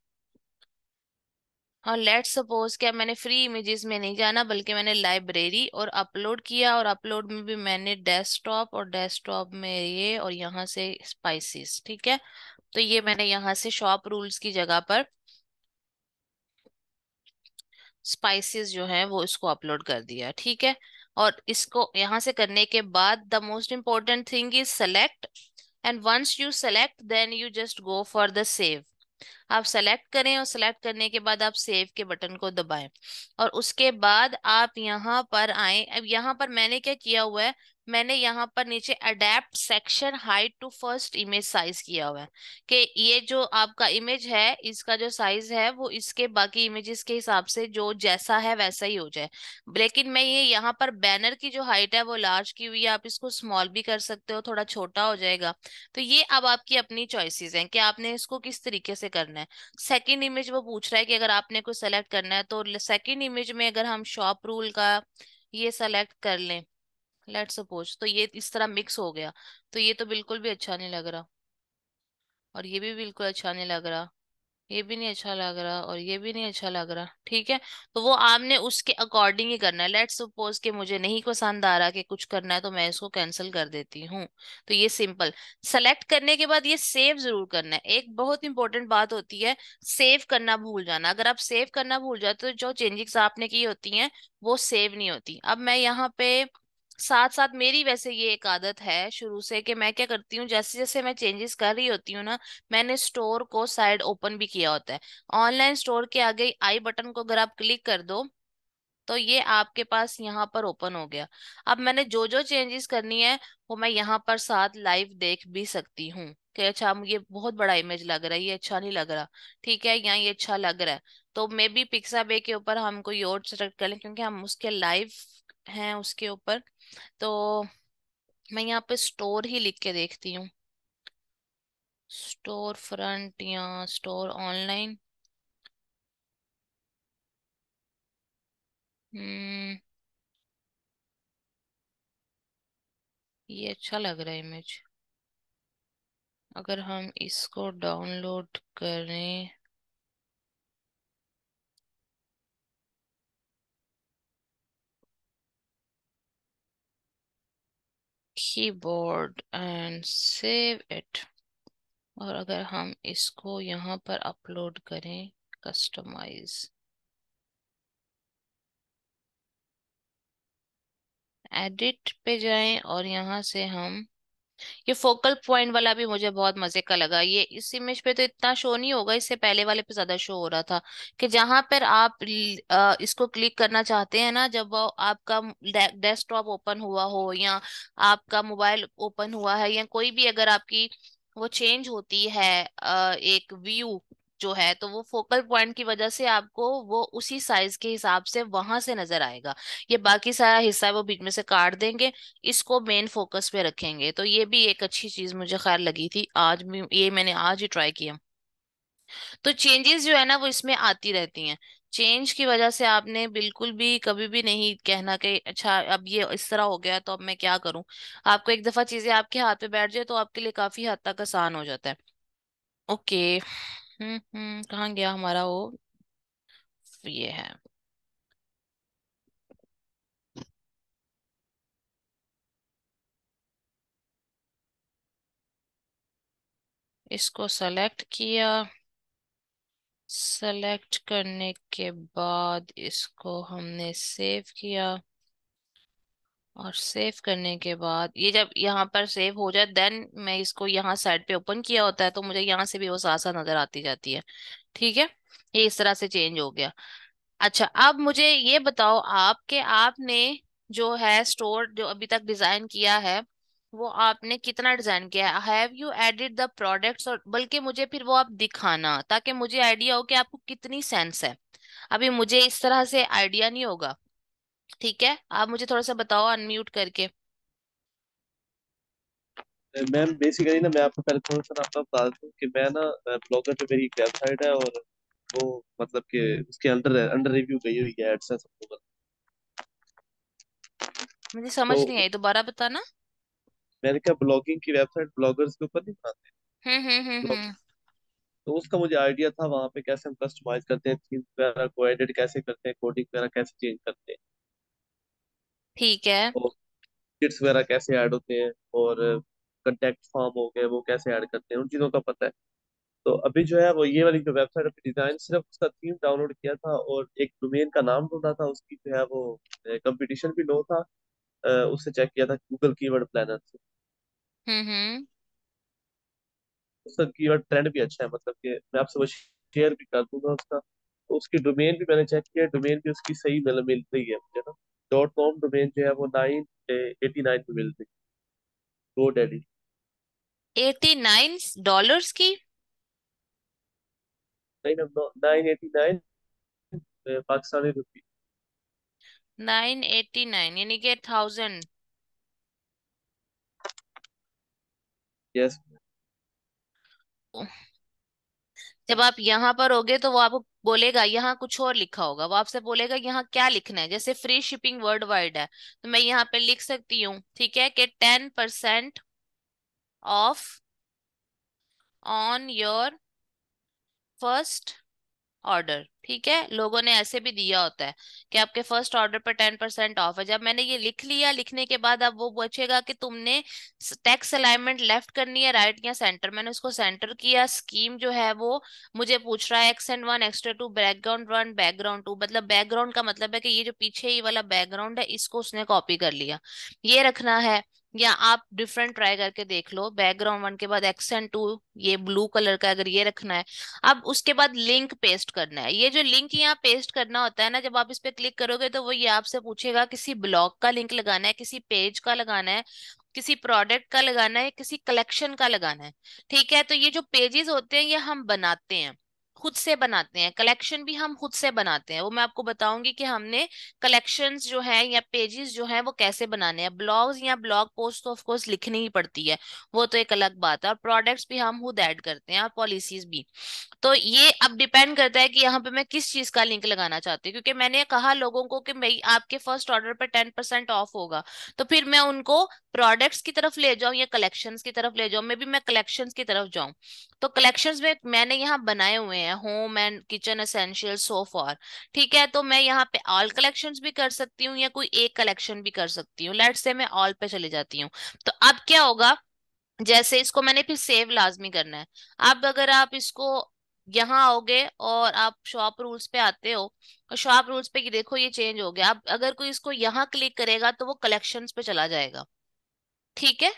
और लेट सपोज क्या मैंने फ्री इमेजेस में नहीं जाना बल्कि मैंने लाइब्रेरी और अपलोड किया और अपलोड में भी मैंने डेस्कटॉप और डेस्कटॉप में ये और यहाँ से स्पाइसेस ठीक है तो ये मैंने यहाँ से शॉप रूल्स की जगह पर स्पाइसेस जो है वो इसको अपलोड कर दिया ठीक है और इसको यहाँ से करने के बाद the most important thing is select and once you select then you just go for the save आप सेलेक्ट करें और सेलेक्ट करने के बाद आप सेव के बटन को दबाएं और उसके बाद आप यहाँ पर आए अब यहाँ पर मैंने क्या किया हुआ है मैंने यहाँ पर नीचे adapt section height to first image size किया हुआ है कि ये जो आपका इमेज है इसका जो साइज है वो इसके बाकी इमेजेस के हिसाब से जो जैसा है वैसा ही हो जाए लेकिन मैं ये यहाँ पर बैनर की जो हाइट है वो लार्ज की हुई है आप इसको स्मॉल भी कर सकते हो थोड़ा छोटा हो जाएगा तो ये अब आपकी अपनी चॉइसिस है कि आपने इसको किस तरीके से करना है सेकेंड इमेज वो पूछ रहा है कि अगर आपने कोई सेलेक्ट करना है तो सेकेंड इमेज में अगर हम शॉप रूल का ये सेलेक्ट कर लें लेट सपोज तो ये इस तरह मिक्स हो गया तो ये तो बिल्कुल भी अच्छा नहीं लग रहा और ये भी बिल्कुल अच्छा नहीं लग रहा ये भी नहीं अच्छा लग रहा और ये भी नहीं अच्छा लग रहा ठीक है तो वो आपने उसके अकॉर्डिंग ही करना है लेट सपोज कि मुझे नहीं पसंद आ रहा कि कुछ करना है तो मैं इसको कैंसिल कर देती हूँ तो ये सिंपल सेलेक्ट करने के बाद ये सेव जरूर करना है एक बहुत इंपॉर्टेंट बात होती है सेव करना भूल जाना अगर आप सेव करना भूल जाते तो जो चेंजेस आपने की होती हैं वो सेव नहीं होती अब मैं यहाँ पे साथ साथ मेरी वैसे ये एक आदत है शुरू से कि मैं क्या करती हूँ जैसे जैसे मैं चेंजेस कर रही होती हूँ ना मैंने स्टोर को साइड ओपन भी किया होता है ऑनलाइन स्टोर के आगे आई बटन को अगर आप क्लिक कर दो तो ये आपके पास यहाँ पर ओपन हो गया अब मैंने जो जो चेंजेस करनी है वो मैं यहाँ पर साथ लाइव देख भी सकती हूँ कि अच्छा मुझे बहुत बड़ा इमेज लग रहा है ये अच्छा नहीं लग रहा ठीक है यहाँ ये अच्छा लग रहा है तो मे बी पिक्सा बे के ऊपर हम कोई और सेलेक्ट कर लें क्योंकि हम उसके लाइव हैं उसके ऊपर तो मैं यहाँ पे स्टोर ही लिख के देखती हूँ स्टोर फ्रंट या स्टोर ऑनलाइन हम्म ये अच्छा लग रहा है इमेज अगर हम इसको डाउनलोड करें कीबोर्ड एंड सेव इट और अगर हम इसको यहाँ पर अपलोड करें कस्टमाइज एडिट पे जाएं और यहाँ से हम ये फोकल पॉइंट वाला भी मुझे बहुत मजे का लगा ये इस इमेज पे तो इतना शो नहीं होगा इससे पहले वाले पे ज्यादा शो हो रहा था कि जहां पर आप इसको क्लिक करना चाहते हैं ना जब आपका डेस्कटॉप ओपन हुआ हो या आपका मोबाइल ओपन हुआ है या कोई भी अगर आपकी वो चेंज होती है एक व्यू जो है तो वो फोकल पॉइंट की वजह से आपको वो उसी साइज के हिसाब से वहां से नजर आएगा ये बाकी सारा हिस्सा वो बीच में से काट देंगे इसको मेन फोकस पे रखेंगे तो ये भी एक अच्छी चीज मुझे खैर लगी थी आज भी ये मैंने आज ही ट्राई किया तो चेंजेस जो है ना वो इसमें आती रहती हैं चेंज की वजह से आपने बिल्कुल भी कभी भी नहीं कहना कि अच्छा अब ये इस तरह हो गया तो अब मैं क्या करूं आपको एक दफा चीजें आपके हाथ पे बैठ जाए तो आपके लिए काफी हद तक आसान हो जाता है ओके okay. हम्म, हम्म गया हमारा वो ये है इसको सेलेक्ट किया सेलेक्ट करने के बाद इसको हमने सेव किया और सेव करने के बाद ये जब यहाँ पर सेव हो जाए देन मैं इसको यहाँ साइड पे ओपन किया होता है तो मुझे यहाँ से भी वो सासा नजर आती जाती है ठीक है ये इस तरह से चेंज हो गया अच्छा अब मुझे ये बताओ आप कि आपने जो है स्टोर जो अभी तक डिजाइन किया है वो आपने कितना डिजाइन किया है have you added the products और बल्कि मुझे फिर वो आप दिखाना ताकि मुझे आइडिया हो कि आपको कितनी सेंस है अभी मुझे इस तरह से आइडिया नहीं होगा ठीक है आप मुझे थोड़ा सा बताओ अनम्यूट करके मैम बेसिकली ना मैं आपको पहले थोड़ा सा आपका बता दूं कि मैं ना ब्लॉगर पे मेरी वेबसाइट है और वो मतलब कि उसके अंदर अंडर रिव्यू गई हुई है एड्स एडसेंस अप्रूवल मुझे समझ तो नहीं आई दोबारा बताना मैंने कहा ब्लॉगिंग की वेबसाइट ब्लॉगर्स के ऊपर नहीं बनाते हम्म, हम्म, हम्म, तो, हम्म। तो उसका मुझे आइडिया था वहाँ पे कैसे हम कस्टमाइज करते हैं थीम वगैरह को एडिट कैसे करते हैं कोडिंग वगैरह कैसे चेंज करते हैं ठीक है और तो किड्स वगैरह कैसे ऐड होते हैं और कंटेक्ट फॉर्म हो गए वो कैसे ऐड करते हैं उन चीज़ों का पता है तो अभी जो है वो ये वाली जो वेबसाइट अपनी डिजाइन सिर्फ उसका थीम डाउनलोड किया था और एक डोमेन का नाम ढूंढा था उसकी जो है वो कंपटीशन भी लो था उससे चेक किया था गूगल कीवर्ड प्लानर से हम्म हम्म उसका कीवर्ड ट्रेंड भी अच्छा है मतलब कि मैं आपसे वो शेयर भी कर दूंगा उसका तो उसकी डोमेन भी मैंने चेक किया डोमेन भी उसकी सही मतलब मिल रही है मुझे ना डॉट कॉम डोमेन जो है वो नाइन एटी नाइन में मिल रही GoDaddy eighty nine dollar की nine eighty nine Pakistani rupee nine eighty nine यानी कि थाउजेंड यस जब आप यहाँ पर होगे तो वो आपको बोलेगा यहाँ कुछ और लिखा होगा वो आपसे बोलेगा यहाँ क्या लिखना है जैसे फ्री शिपिंग वर्ल्ड वाइड है तो मैं यहाँ पे लिख सकती हूँ ठीक है कि ten percent off on your first order ठीक है लोगों ने ऐसे भी दिया होता है कि आपके फर्स्ट ऑर्डर पर टेन परसेंट ऑफ है जब मैंने ये लिख लिया लिखने के बाद अब वो पूछेगा कि तुमने टैक्स अलाइनमेंट लेफ्ट करनी है राइट या सेंटर मैंने उसको सेंटर किया स्कीम जो है वो मुझे पूछ रहा है and one extra two background one background two मतलब बैकग्राउंड का मतलब है कि ये जो पीछे ही वाला बैकग्राउंड है इसको उसने कॉपी कर लिया ये रखना है या आप डिफरेंट ट्राई करके देख लो बैकग्राउंड वन के बाद एक्सेंट टू ये ब्लू कलर का अगर ये रखना है अब उसके बाद लिंक पेस्ट करना है ये जो जो लिंक यहाँ पेस्ट करना होता है ना जब आप इस पर क्लिक करोगे तो वो ये आपसे पूछेगा किसी ब्लॉग का लिंक लगाना है किसी पेज का लगाना है किसी प्रोडक्ट का लगाना है किसी कलेक्शन का लगाना है ठीक है तो ये जो पेजेस होते हैं ये हम बनाते हैं खुद से बनाते हैं कलेक्शन भी हम खुद से बनाते हैं वो मैं आपको बताऊंगी कि हमने कलेक्शन जो है या पेजेस जो है वो कैसे बनाने हैं ब्लॉग्स या ब्लॉग पोस्ट तो ऑफकोर्स लिखनी ही पड़ती है वो तो एक अलग बात है और प्रोडक्ट्स भी हम खुद ऐड करते हैं और पॉलिसीज भी तो ये अब डिपेंड करता है कि यहाँ पे मैं किस चीज का लिंक लगाना चाहती हूँ क्योंकि मैंने कहा लोगों को कि भाई आपके फर्स्ट ऑर्डर पर टेन परसेंट ऑफ होगा तो फिर मैं उनको प्रोडक्ट्स की तरफ ले जाऊँ या कलेक्शन की तरफ ले जाऊँ मे भी मैं कलेक्शन की तरफ जाऊँ तो कलेक्शन में मैंने यहाँ बनाए हुए हैं हैं home and kitchen essential so for ठीक है तो मैं यहाँ पे ऑल कलेक्शंस भी कर सकती हूँ या कोई एक कलेक्शन भी कर सकती हूँ लेट से मैं ऑल पे चली जाती हूँ तो अब क्या होगा जैसे इसको मैंने फिर सेव लाजमी करना है अब अगर आप इसको यहाँ आओगे और आप शॉप रूल्स पे आते हो और शॉप रूल्स पे देखो ये चेंज हो गया अब अगर कोई इसको यहाँ क्लिक करेगा तो वो कलेक्शंस पे चला जाएगा ठीक है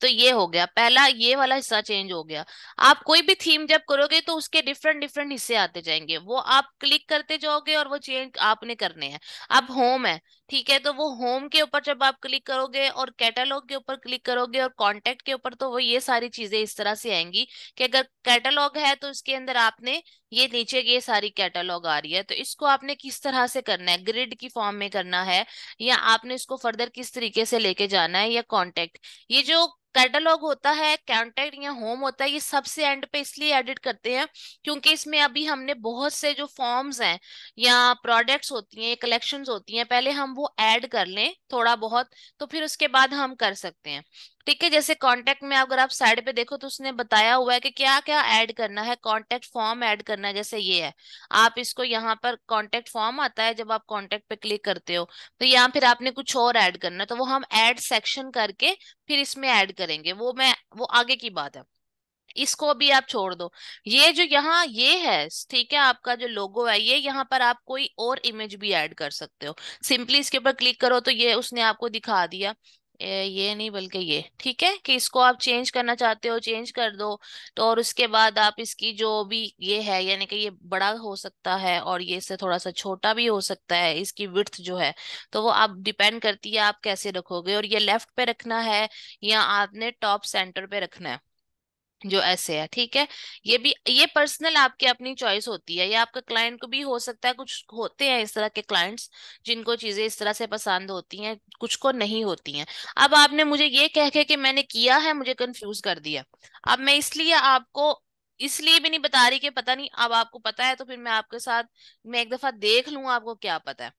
तो ये हो गया पहला ये वाला हिस्सा चेंज हो गया आप कोई भी थीम जब करोगे तो उसके डिफरेंट डिफरेंट हिस्से आते जाएंगे वो आप क्लिक करते जाओगे और वो चेंज आपने करने हैं अब होम है ठीक है तो वो होम के ऊपर जब आप क्लिक करोगे और कैटलॉग के ऊपर क्लिक करोगे और कॉन्टेक्ट के ऊपर तो वो ये सारी चीजें इस तरह से आएंगी कि अगर कैटलॉग है तो इसके अंदर आपने ये नीचे ये सारी कैटलॉग आ रही है तो इसको आपने किस तरह से करना है ग्रिड की फॉर्म में करना है या आपने इसको फर्दर किस तरीके से लेके जाना है या कॉन्टेक्ट ये जो कैटलॉग होता है कॉन्टेक्ट या होम होता है ये सबसे एंड पे इसलिए एडिट करते हैं क्योंकि इसमें अभी हमने बहुत से जो फॉर्म्स हैं या प्रोडक्ट्स होती हैं कलेक्शंस होती हैं पहले हम वो ऐड कर लें थोड़ा बहुत तो फिर उसके बाद हम कर सकते हैं ठीक है जैसे कांटेक्ट में अगर आप साइड पे देखो तो उसने बताया हुआ है कि क्या क्या ऐड करना है कांटेक्ट फॉर्म ऐड करना है जैसे ये है आप इसको यहाँ पर कांटेक्ट फॉर्म आता है जब आप कांटेक्ट पे क्लिक करते हो तो यहाँ फिर आपने कुछ और ऐड करना है तो वो हम ऐड सेक्शन करके फिर इसमें ऐड करेंगे वो मैं वो आगे की बात है इसको भी आप छोड़ दो ये जो यहाँ ये है ठीक है आपका जो लोगो है ये यहाँ पर आप कोई और इमेज भी ऐड कर सकते हो सिंपली इसके ऊपर क्लिक करो तो ये उसने आपको दिखा दिया ये नहीं बल्कि ये ठीक है कि इसको आप चेंज करना चाहते हो चेंज कर दो तो और उसके बाद आप इसकी जो भी ये है यानी कि ये बड़ा हो सकता है और ये इससे थोड़ा सा छोटा भी हो सकता है इसकी विर्थ जो है तो वो आप डिपेंड करती है आप कैसे रखोगे और ये लेफ्ट पे रखना है या आपने टॉप सेंटर पे रखना है जो ऐसे है ठीक है ये भी ये पर्सनल आपके अपनी चॉइस होती है या आपका क्लाइंट को भी हो सकता है कुछ होते हैं इस तरह के क्लाइंट्स जिनको चीजें इस तरह से पसंद होती हैं कुछ को नहीं होती हैं अब आपने मुझे ये कह के कि मैंने किया है मुझे कंफ्यूज कर दिया अब मैं इसलिए आपको इसलिए भी नहीं बता रही कि पता नहीं अब आपको पता है तो फिर मैं आपके साथ मैं एक दफा देख लूं आपको क्या पता है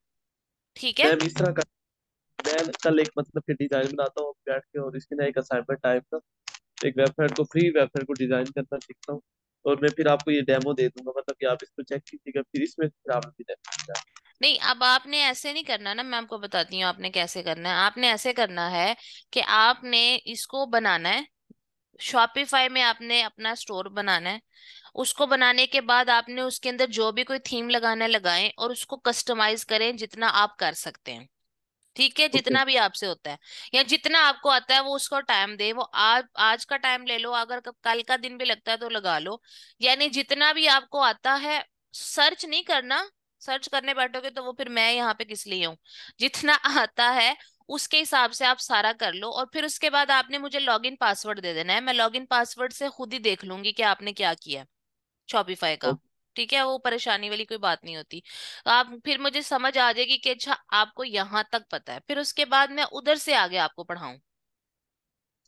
ठीक है इस तरह का मैं कल एक मतलब फिर डिजाइन बनाता हूँ बैठ के और इसके लिए एक असाइनमेंट टाइप का एक वेबसाइट को फ्री वेबसाइट को डिजाइन करना सीखता हूँ और मैं फिर आपको ये डेमो दे दूंगा मतलब कि आप इसको चेक कीजिएगा फिर इसमें फिर आप नहीं अब आपने ऐसे नहीं करना ना मैं आपको बताती हूँ आपने कैसे करना है आपने ऐसे करना है कि आपने इसको बनाना है शॉपिफाई में आपने अपना स्टोर बनाना है उसको बनाने के बाद आपने उसके अंदर जो भी कोई थीम लगाना लगाएं और उसको कस्टमाइज करें जितना आप कर सकते हैं ठीक है जितना भी आपसे होता है या जितना आपको आता है वो उसको टाइम दे वो आज आज का टाइम ले लो अगर कल का दिन भी लगता है तो लगा लो यानी जितना भी आपको आता है सर्च नहीं करना सर्च करने बैठोगे तो वो फिर मैं यहाँ पे किस लिए हूँ जितना आता है उसके हिसाब से आप सारा कर लो और फिर उसके बाद आपने मुझे लॉगिन पासवर्ड दे देना है मैं लॉगिन पासवर्ड से खुद ही देख लूंगी कि आपने क्या किया शॉपिफाई का ठीक है वो परेशानी वाली कोई बात नहीं होती आप फिर मुझे समझ आ जाएगी कि अच्छा आपको यहाँ तक पता है फिर उसके बाद मैं उधर से आगे आपको पढ़ाऊं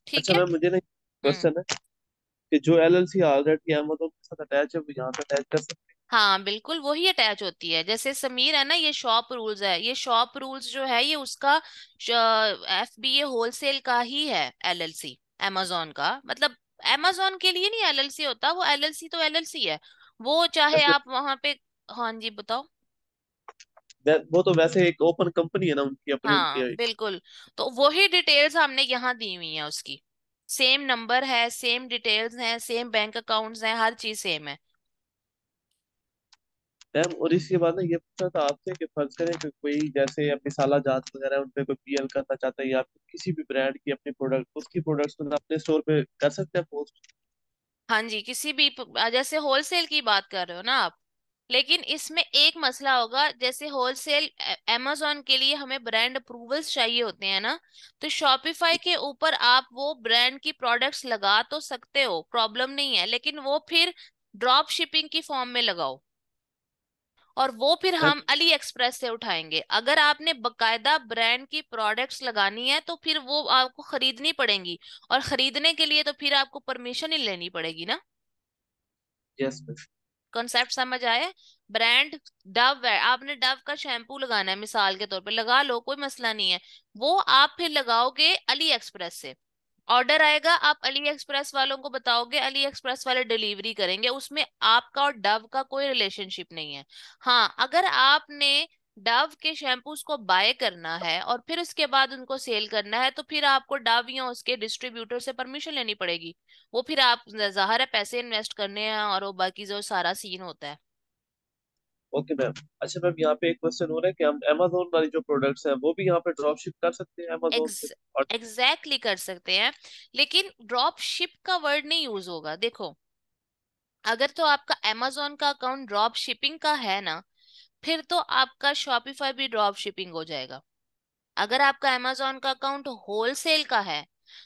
ठीक अच्छा है मुझे नहीं हम्म। क्वेश्चन है कि जो एलएलसी ऑलरेडी है वो मतलब तो साथ अटैच है वो यहाँ तक अटैच कर सकते हाँ बिल्कुल वही अटैच होती है जैसे समीर है ना ये शॉप रूल्स है ये शॉप रूल्स जो है ये उसका एफ बी ए होलसेल का ही है एलएलसी अमेजोन का मतलब अमेजोन के लिए नहीं एलएलसी होता वो एलएलसी तो एलएलसी है वो चाहे आप वहां पे हाँ जी बताओ वो तो वैसे एक ओपन कंपनी है ना उनकी अपनी हाँ उनकी बिल्कुल तो वही डिटेल्स हमने यहाँ दी हुई है उसकी सेम नंबर है सेम डिटेल्स हैं सेम बैंक अकाउंट्स हैं हर चीज सेम है मैम और इसके बाद ना ये पूछा था आपसे कि फर्ज करें कि कोई जैसे अपनी साला जात वगैरह उन पे कोई पीएल करना चाहता है या किसी भी ब्रांड की अपने प्रोडक्ट उसकी प्रोडक्ट्स को अपने स्टोर पे कर सकते हैं पोस्ट हाँ जी किसी भी जैसे होलसेल की बात कर रहे हो ना आप लेकिन इसमें एक मसला होगा जैसे होलसेल अमेजोन के लिए हमें ब्रांड अप्रूवल्स चाहिए होते हैं ना तो शॉपिफाई के ऊपर आप वो ब्रांड की प्रोडक्ट्स लगा तो सकते हो प्रॉब्लम नहीं है लेकिन वो फिर ड्रॉप शिपिंग की फॉर्म में लगाओ और वो फिर हम अली एक्सप्रेस से उठाएंगे अगर आपने बकायदा ब्रांड की प्रोडक्ट्स लगानी है तो फिर वो आपको खरीदनी पड़ेंगी और खरीदने के लिए तो फिर आपको परमिशन ही लेनी पड़ेगी ना यस कॉन्सेप्ट समझ आए ब्रांड डव है आपने डव का शैम्पू लगाना है मिसाल के तौर पे लगा लो कोई मसला नहीं है वो आप फिर लगाओगे अली एक्सप्रेस से ऑर्डर आएगा आप अली एक्सप्रेस वालों को बताओगे अली एक्सप्रेस वाले डिलीवरी करेंगे उसमें आपका और डव का कोई रिलेशनशिप नहीं है हाँ अगर आपने डव के शैम्पूस को बाय करना है और फिर उसके बाद उनको सेल करना है तो फिर आपको डव या उसके डिस्ट्रीब्यूटर से परमिशन लेनी पड़ेगी वो फिर आप जाहिर है पैसे इन्वेस्ट करने हैं और वो बाकी जो सारा सीन होता है ओके मैम अच्छा मैम यहाँ पे एक क्वेश्चन हो रहा है कि हम अमेजोन वाली जो प्रोडक्ट्स हैं वो भी यहाँ पे ड्रॉप शिप कर सकते हैं अमेजोन से और एग्जैक्टली कर सकते हैं लेकिन ड्रॉप शिप का वर्ड नहीं यूज होगा देखो अगर तो आपका अमेजोन का अकाउंट ड्रॉप शिपिंग का है ना फिर तो आपका शॉपिफाई भी ड्रॉप शिपिंग हो जाएगा अगर आपका अमेजोन का अकाउंट होलसेल का है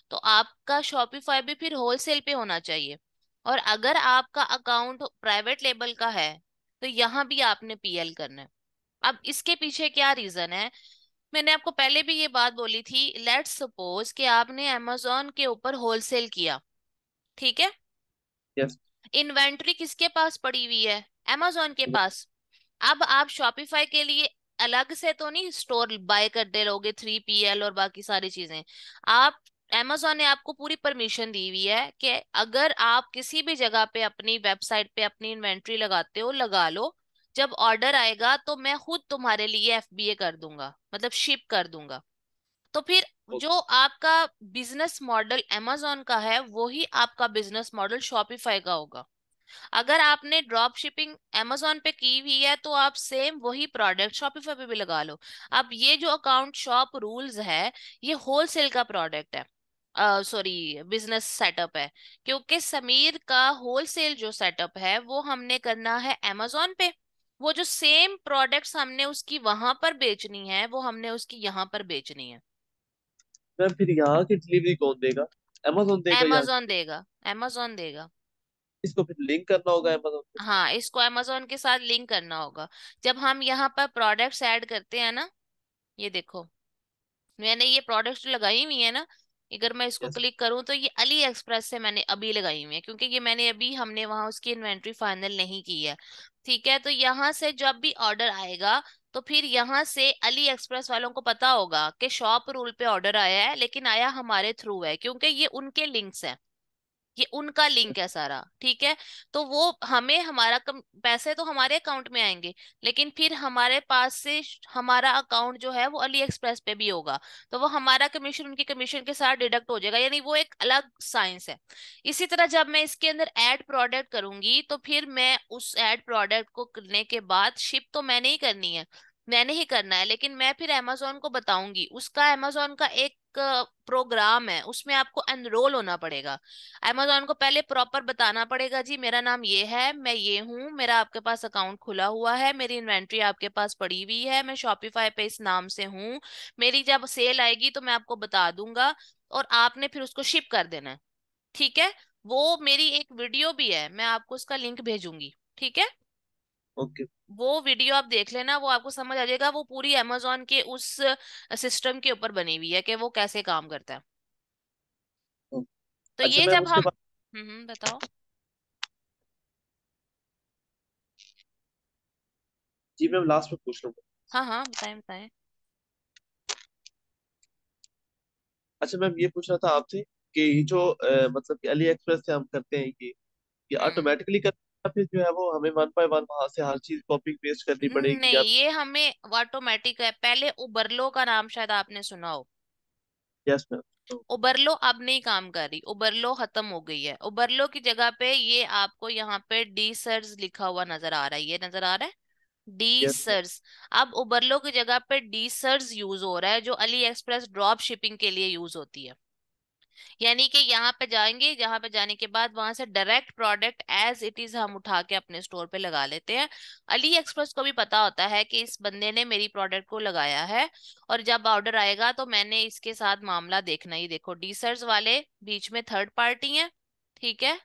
तो आपका शॉपिफाई भी फिर होलसेल पे होना चाहिए और अगर आपका अकाउंट प्राइवेट लेबल का है तो यहां भी आपने पीएल करना है अब इसके पीछे क्या रीजन है मैंने आपको पहले भी ये बात बोली थी लेट्स सपोज कि आपने अमेजोन के ऊपर होलसेल किया ठीक है yes. इन्वेंट्री किसके पास पड़ी हुई है अमेजोन के पास अब आप शॉपिफाई के लिए अलग से तो नहीं स्टोर बाय करते लोगे थ्री पी और बाकी सारी चीजें आप एमेजोन ने आपको पूरी परमिशन दी हुई है कि अगर आप किसी भी जगह पे अपनी वेबसाइट पे अपनी इन्वेंट्री लगाते हो लगा लो जब ऑर्डर आएगा तो मैं खुद तुम्हारे लिए एफ कर दूंगा मतलब शिप कर दूंगा तो फिर जो आपका बिजनेस मॉडल अमेजोन का है वही आपका बिजनेस मॉडल शॉपिफाई का होगा अगर आपने ड्रॉप शिपिंग एमेजोन पे की हुई है तो आप सेम वही प्रोडक्ट शॉपिफाई पे भी लगा लो अब ये जो अकाउंट शॉप रूल्स है ये होलसेल का प्रोडक्ट है सॉरी बिजनेस सेटअप है क्योंकि समीर का होलसेल जो सेटअप है वो हमने करना है अमेजोन पे वो जो सेम प्रोडक्ट्स हमने उसकी वहां पर बेचनी है वो हमने उसकी यहाँ पर बेचनी है मैम फिर यहाँ की डिलीवरी कौन देगा अमेजोन देगा अमेजोन देगा अमेजोन देगा इसको फिर लिंक करना होगा अमेजोन हाँ इसको अमेजोन के साथ लिंक करना होगा जब हम यहाँ पर प्रोडक्ट्स ऐड करते हैं ना ये देखो मैंने ये प्रोडक्ट्स लगाई हुई है ना अगर मैं इसको yes. क्लिक करूं तो ये अली एक्सप्रेस से मैंने अभी लगाई हुई है क्योंकि ये मैंने अभी हमने वहां उसकी इन्वेंट्री फाइनल नहीं की है ठीक है तो यहाँ से जब भी ऑर्डर आएगा तो फिर यहाँ से अली एक्सप्रेस वालों को पता होगा कि शॉप रूल पे ऑर्डर आया है लेकिन आया हमारे थ्रू है क्योंकि ये उनके लिंक्स हैं ये उनका लिंक है सारा ठीक है तो वो हमें हमारा कम, पैसे तो हमारे अकाउंट में आएंगे लेकिन फिर हमारे पास से हमारा अकाउंट जो है वो अली एक्सप्रेस पे भी होगा तो वो हमारा कमीशन उनके कमीशन के साथ डिडक्ट हो जाएगा यानी वो एक अलग साइंस है इसी तरह जब मैं इसके अंदर एड प्रोडक्ट करूंगी तो फिर मैं उस एड प्रोडक्ट को करने के बाद शिप तो मैंने ही करनी है मैंने ही करना है लेकिन मैं फिर अमेजोन को बताऊंगी उसका अमेजोन का एक प्रोग्राम है उसमें आपको एनरोल होना पड़ेगा अमेजोन को पहले प्रॉपर बताना पड़ेगा जी मेरा नाम ये है मैं ये हूँ मेरा आपके पास अकाउंट खुला हुआ है मेरी इन्वेंट्री आपके पास पड़ी हुई है मैं शॉपिफाई पे इस नाम से हूँ मेरी जब सेल आएगी तो मैं आपको बता दूंगा और आपने फिर उसको शिप कर देना है ठीक है वो मेरी एक वीडियो भी है मैं आपको उसका लिंक भेजूंगी ठीक है ओके okay. वो वीडियो आप देख लेना वो आपको समझ आ जाएगा वो पूरी अमेजोन के उस सिस्टम के ऊपर बनी हुई है कि वो कैसे काम करता है हम्म। तो अच्छा ये जब हम हम्म, हम्म बताओ जी मैम लास्ट में पूछ लूंगा हाँ हाँ बताएं बताएं अच्छा मैम ये पूछ रहा था आपसे कि जो आ, मतलब कि अली एक्सप्रेस से हम करते हैं कि ये ऑटोमेटिकली हम्म। करते फिर जो है वो हमें वन बाय वन वहां से हर चीज कॉपी पेस्ट करनी हम्म, पड़ेगी नहीं या ये हमें ऑटोमेटिक है पहले उबरलो का नाम शायद आपने सुना हो यस मैम उबरलो अब नहीं काम कर रही उबरलो खत्म हो गई है उबरलो की जगह पे ये आपको यहाँ पे डी सर्स लिखा हुआ नजर आ रहा है ये नजर आ रहा है डी सर्स अब उबरलो की जगह पे डी सर्स यूज हो रहा है जो अली एक्सप्रेस ड्रॉप शिपिंग के लिए यूज होती है यानी कि यहाँ पे जाएंगे यहाँ पे जाने के बाद वहां से direct product as it is हम उठा के अपने स्टोर पे लगा लेते हैं अली एक्सप्रेस को भी पता होता है कि इस बंदे ने मेरी प्रोडक्ट को लगाया है और जब ऑर्डर आएगा तो मैंने इसके साथ मामला देखना ही देखो डीसर्स वाले बीच में थर्ड पार्टी है ठीक है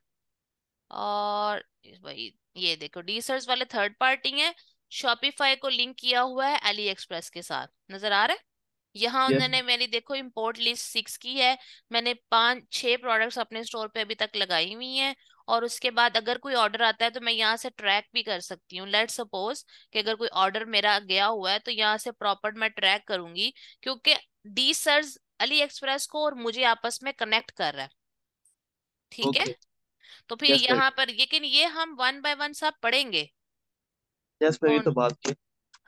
और भाई ये देखो डीसर्स वाले थर्ड पार्टी है शॉपिफाई को लिंक किया हुआ है अली एक्सप्रेस के साथ नजर आ रहा है यहाँ yes. उन्होंने मेरी देखो इम्पोर्ट लिस्ट सिक्स की है मैंने पांच छह प्रोडक्ट्स अपने स्टोर पे अभी तक लगाई हुई हैं और उसके बाद अगर कोई ऑर्डर आता है तो मैं यहाँ से ट्रैक भी कर सकती हूँ लेट सपोज कि अगर कोई ऑर्डर मेरा गया हुआ है तो यहाँ से प्रॉपर मैं ट्रैक करूंगी क्योंकि डी सर्ज अली एक्सप्रेस को और मुझे आपस में कनेक्ट कर रहा है ठीक okay. है तो फिर yes, यहाँ पर लेकिन ये हम वन बाय वन सब पढ़ेंगे yes, तो बात की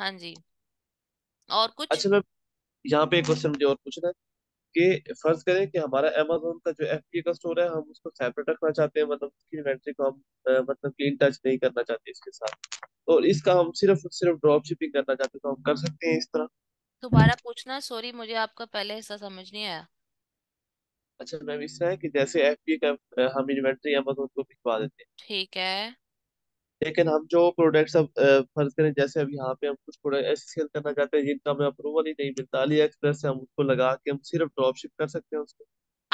हाँ जी और कुछ अच्छा यहाँ पे एक क्वेश्चन मुझे और पूछना है कि फर्ज करें कि हमारा अमेजोन का जो एफ का स्टोर है हम उसको सेपरेट रखना चाहते हैं मतलब उसकी इन्वेंट्री को हम मतलब क्लीन टच नहीं करना चाहते इसके साथ और तो इसका हम सिर्फ सिर्फ ड्रॉप शिपिंग करना चाहते हैं तो हम कर सकते हैं इस तरह दोबारा पूछना सॉरी मुझे आपका पहले हिस्सा समझ नहीं आया अच्छा मैम इस तरह है कि जैसे एफ का हम इन्वेंट्री अमेजोन को भिजवा देते हैं ठीक है लेकिन हम जो प्रोडक्ट्स अब फर्ज करें जैसे अब यहाँ पे हम कुछ प्रोडक्ट ऐसे सेल करना चाहते हैं जिनका हमें अप्रूवल ही नहीं मिलता अली एक्सप्रेस से हम उसको लगा के हम सिर्फ ड्रॉप शिप कर सकते हैं उसको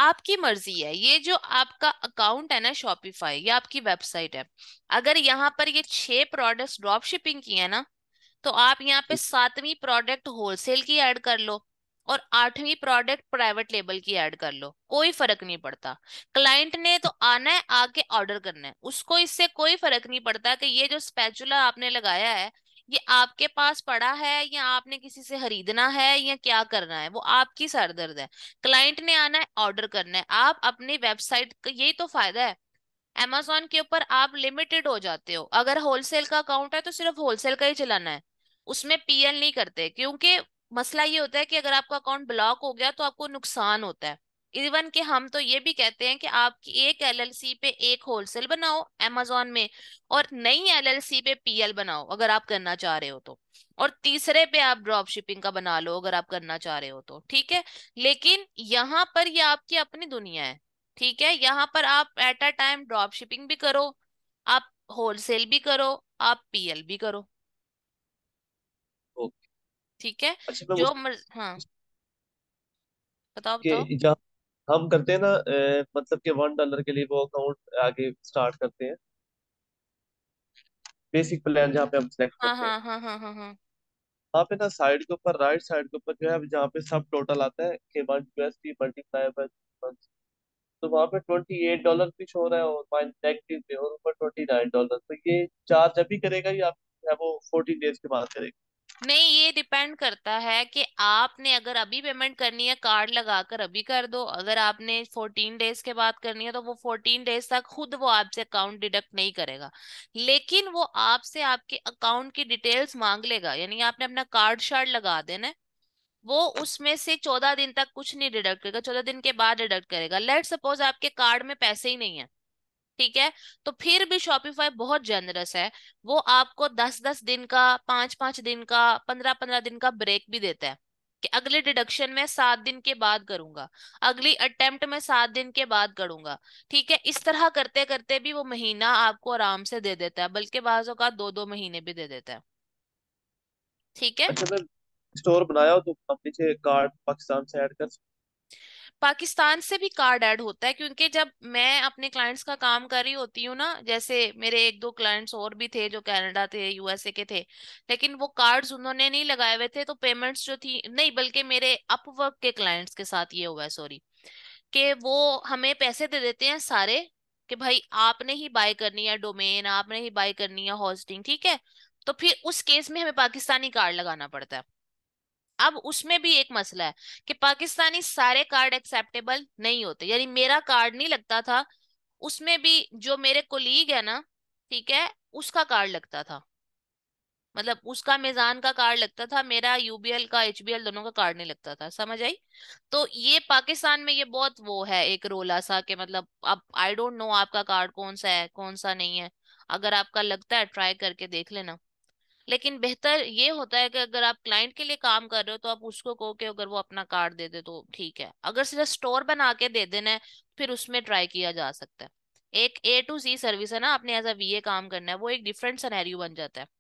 आपकी मर्जी है ये जो आपका अकाउंट है ना शॉपिफाई ये आपकी वेबसाइट है अगर यहाँ पर ये छह प्रोडक्ट्स ड्रॉप शिपिंग की है ना तो आप यहाँ पे सातवीं प्रोडक्ट होलसेल की ऐड कर लो और आठवीं प्रोडक्ट प्राइवेट लेबल की ऐड कर लो कोई फर्क नहीं पड़ता क्लाइंट ने तो आना है आके ऑर्डर करना है उसको इससे कोई फर्क नहीं पड़ता कि ये जो स्पेचुला आपने लगाया है ये आपके पास पड़ा है या आपने किसी से खरीदना है या क्या करना है वो आपकी सरदर्द है क्लाइंट ने आना है ऑर्डर करना है आप अपनी वेबसाइट का यही तो फायदा है अमेजोन के ऊपर आप लिमिटेड हो जाते हो अगर होलसेल का अकाउंट है तो सिर्फ होलसेल का ही चलाना है उसमें पीएल नहीं करते क्योंकि मसला ये होता है कि अगर आपका अकाउंट ब्लॉक हो गया तो आपको नुकसान होता है इवन कि हम तो ये भी कहते हैं कि आपकी एक एलएलसी पे एक होलसेल बनाओ अमेजोन में और नई एलएलसी पे पीएल बनाओ अगर आप करना चाह रहे हो तो और तीसरे पे आप ड्रॉप शिपिंग का बना लो अगर आप करना चाह रहे हो तो ठीक है लेकिन यहाँ पर ये आपकी अपनी दुनिया है ठीक है यहाँ पर आप at a time drop shipping भी करो आप होलसेल भी करो आप पीएल भी करो ठीक है अच्छा, जो मर्ज... हाँ बताओ बताओ हम करते हैं ना मतलब कि वन डॉलर के लिए वो अकाउंट आगे स्टार्ट करते हैं बेसिक प्लान जहाँ पे हम सिलेक्ट हाँ करते हैं हाँ हाँ हाँ हाँ हाँ वहाँ पे ना साइड के ऊपर राइट साइड के ऊपर जो है जहाँ पे सब टोटल आता है के one S T multiply by तो वहाँ पे ट्वेंटी एट डॉलर भी शो रहा है और माइन नेगेटिव पे और ऊपर ट्वेंटी नाइन डॉलर तो ये चार्ज अभी करेगा या वो फोर्टीन डेज के बाद करेगा नहीं ये डिपेंड करता है कि आपने अगर अभी पेमेंट करनी है कार्ड लगाकर अभी कर दो अगर आपने 14 डेज के बाद करनी है तो वो 14 डेज तक खुद वो आपसे अकाउंट डिडक्ट नहीं करेगा लेकिन वो आपसे आपके अकाउंट की डिटेल्स मांग लेगा यानी आपने अपना कार्ड शार्ड लगा देना वो उसमें से चौदह दिन तक कुछ नहीं डिडक्ट करेगा चौदह दिन के बाद डिडक्ट करेगा लेट सपोज आपके कार्ड में पैसे ही नहीं है ठीक है तो फिर भी शॉपिफाई बहुत जेनरस है वो आपको दस दस दिन का पांच पांच दिन का पंद्रह पंद्रह दिन का ब्रेक भी देता है कि अगले डिडक्शन में सात दिन के बाद करूंगा अगली अटेम्प्ट में सात दिन के बाद करूंगा ठीक है इस तरह करते करते भी वो महीना आपको आराम से दे देता है बल्कि बाजों का दो दो महीने भी दे देता है ठीक है अच्छा स्टोर तो बनाया हो तो हम पीछे कार्ड पाकिस्तान से ऐड कर पाकिस्तान से भी कार्ड ऐड होता है क्योंकि जब मैं अपने क्लाइंट्स का काम कर रही होती हूँ ना जैसे मेरे एक दो क्लाइंट्स और भी थे जो कनाडा थे यूएसए के थे लेकिन वो कार्ड्स उन्होंने नहीं लगाए हुए थे तो पेमेंट्स जो थी नहीं बल्कि मेरे अपवर्क के क्लाइंट्स के साथ ये हुआ है सॉरी कि वो हमें पैसे दे देते हैं सारे कि भाई आपने ही बाय करनी है डोमेन आपने ही बाय करनी है हॉस्टिंग ठीक है तो फिर उस केस में हमें पाकिस्तानी कार्ड लगाना पड़ता है अब उसमें भी एक मसला है कि पाकिस्तानी सारे कार्ड एक्सेप्टेबल नहीं होते यानी मेरा कार्ड नहीं लगता था उसमें भी जो मेरे कोलीग है ना ठीक है उसका कार्ड लगता था मतलब उसका मेजान का कार्ड लगता था मेरा यूबीएल का एच दोनों का कार्ड नहीं लगता था समझ आई तो ये पाकिस्तान में ये बहुत वो है एक रोला सा कि मतलब अब आई डोंट नो आपका कार्ड कौन सा है कौन सा नहीं है अगर आपका लगता है ट्राई करके देख लेना लेकिन बेहतर ये होता है कि अगर आप क्लाइंट के लिए काम कर रहे हो तो आप उसको कहो कि अगर वो अपना कार्ड दे दे तो ठीक है अगर सिर्फ स्टोर बना के दे देना है फिर उसमें ट्राई किया जा सकता है एक ए टू सी सर्विस है ना आपने एज अ ए काम करना है वो एक डिफरेंट सनैरियो बन जाता है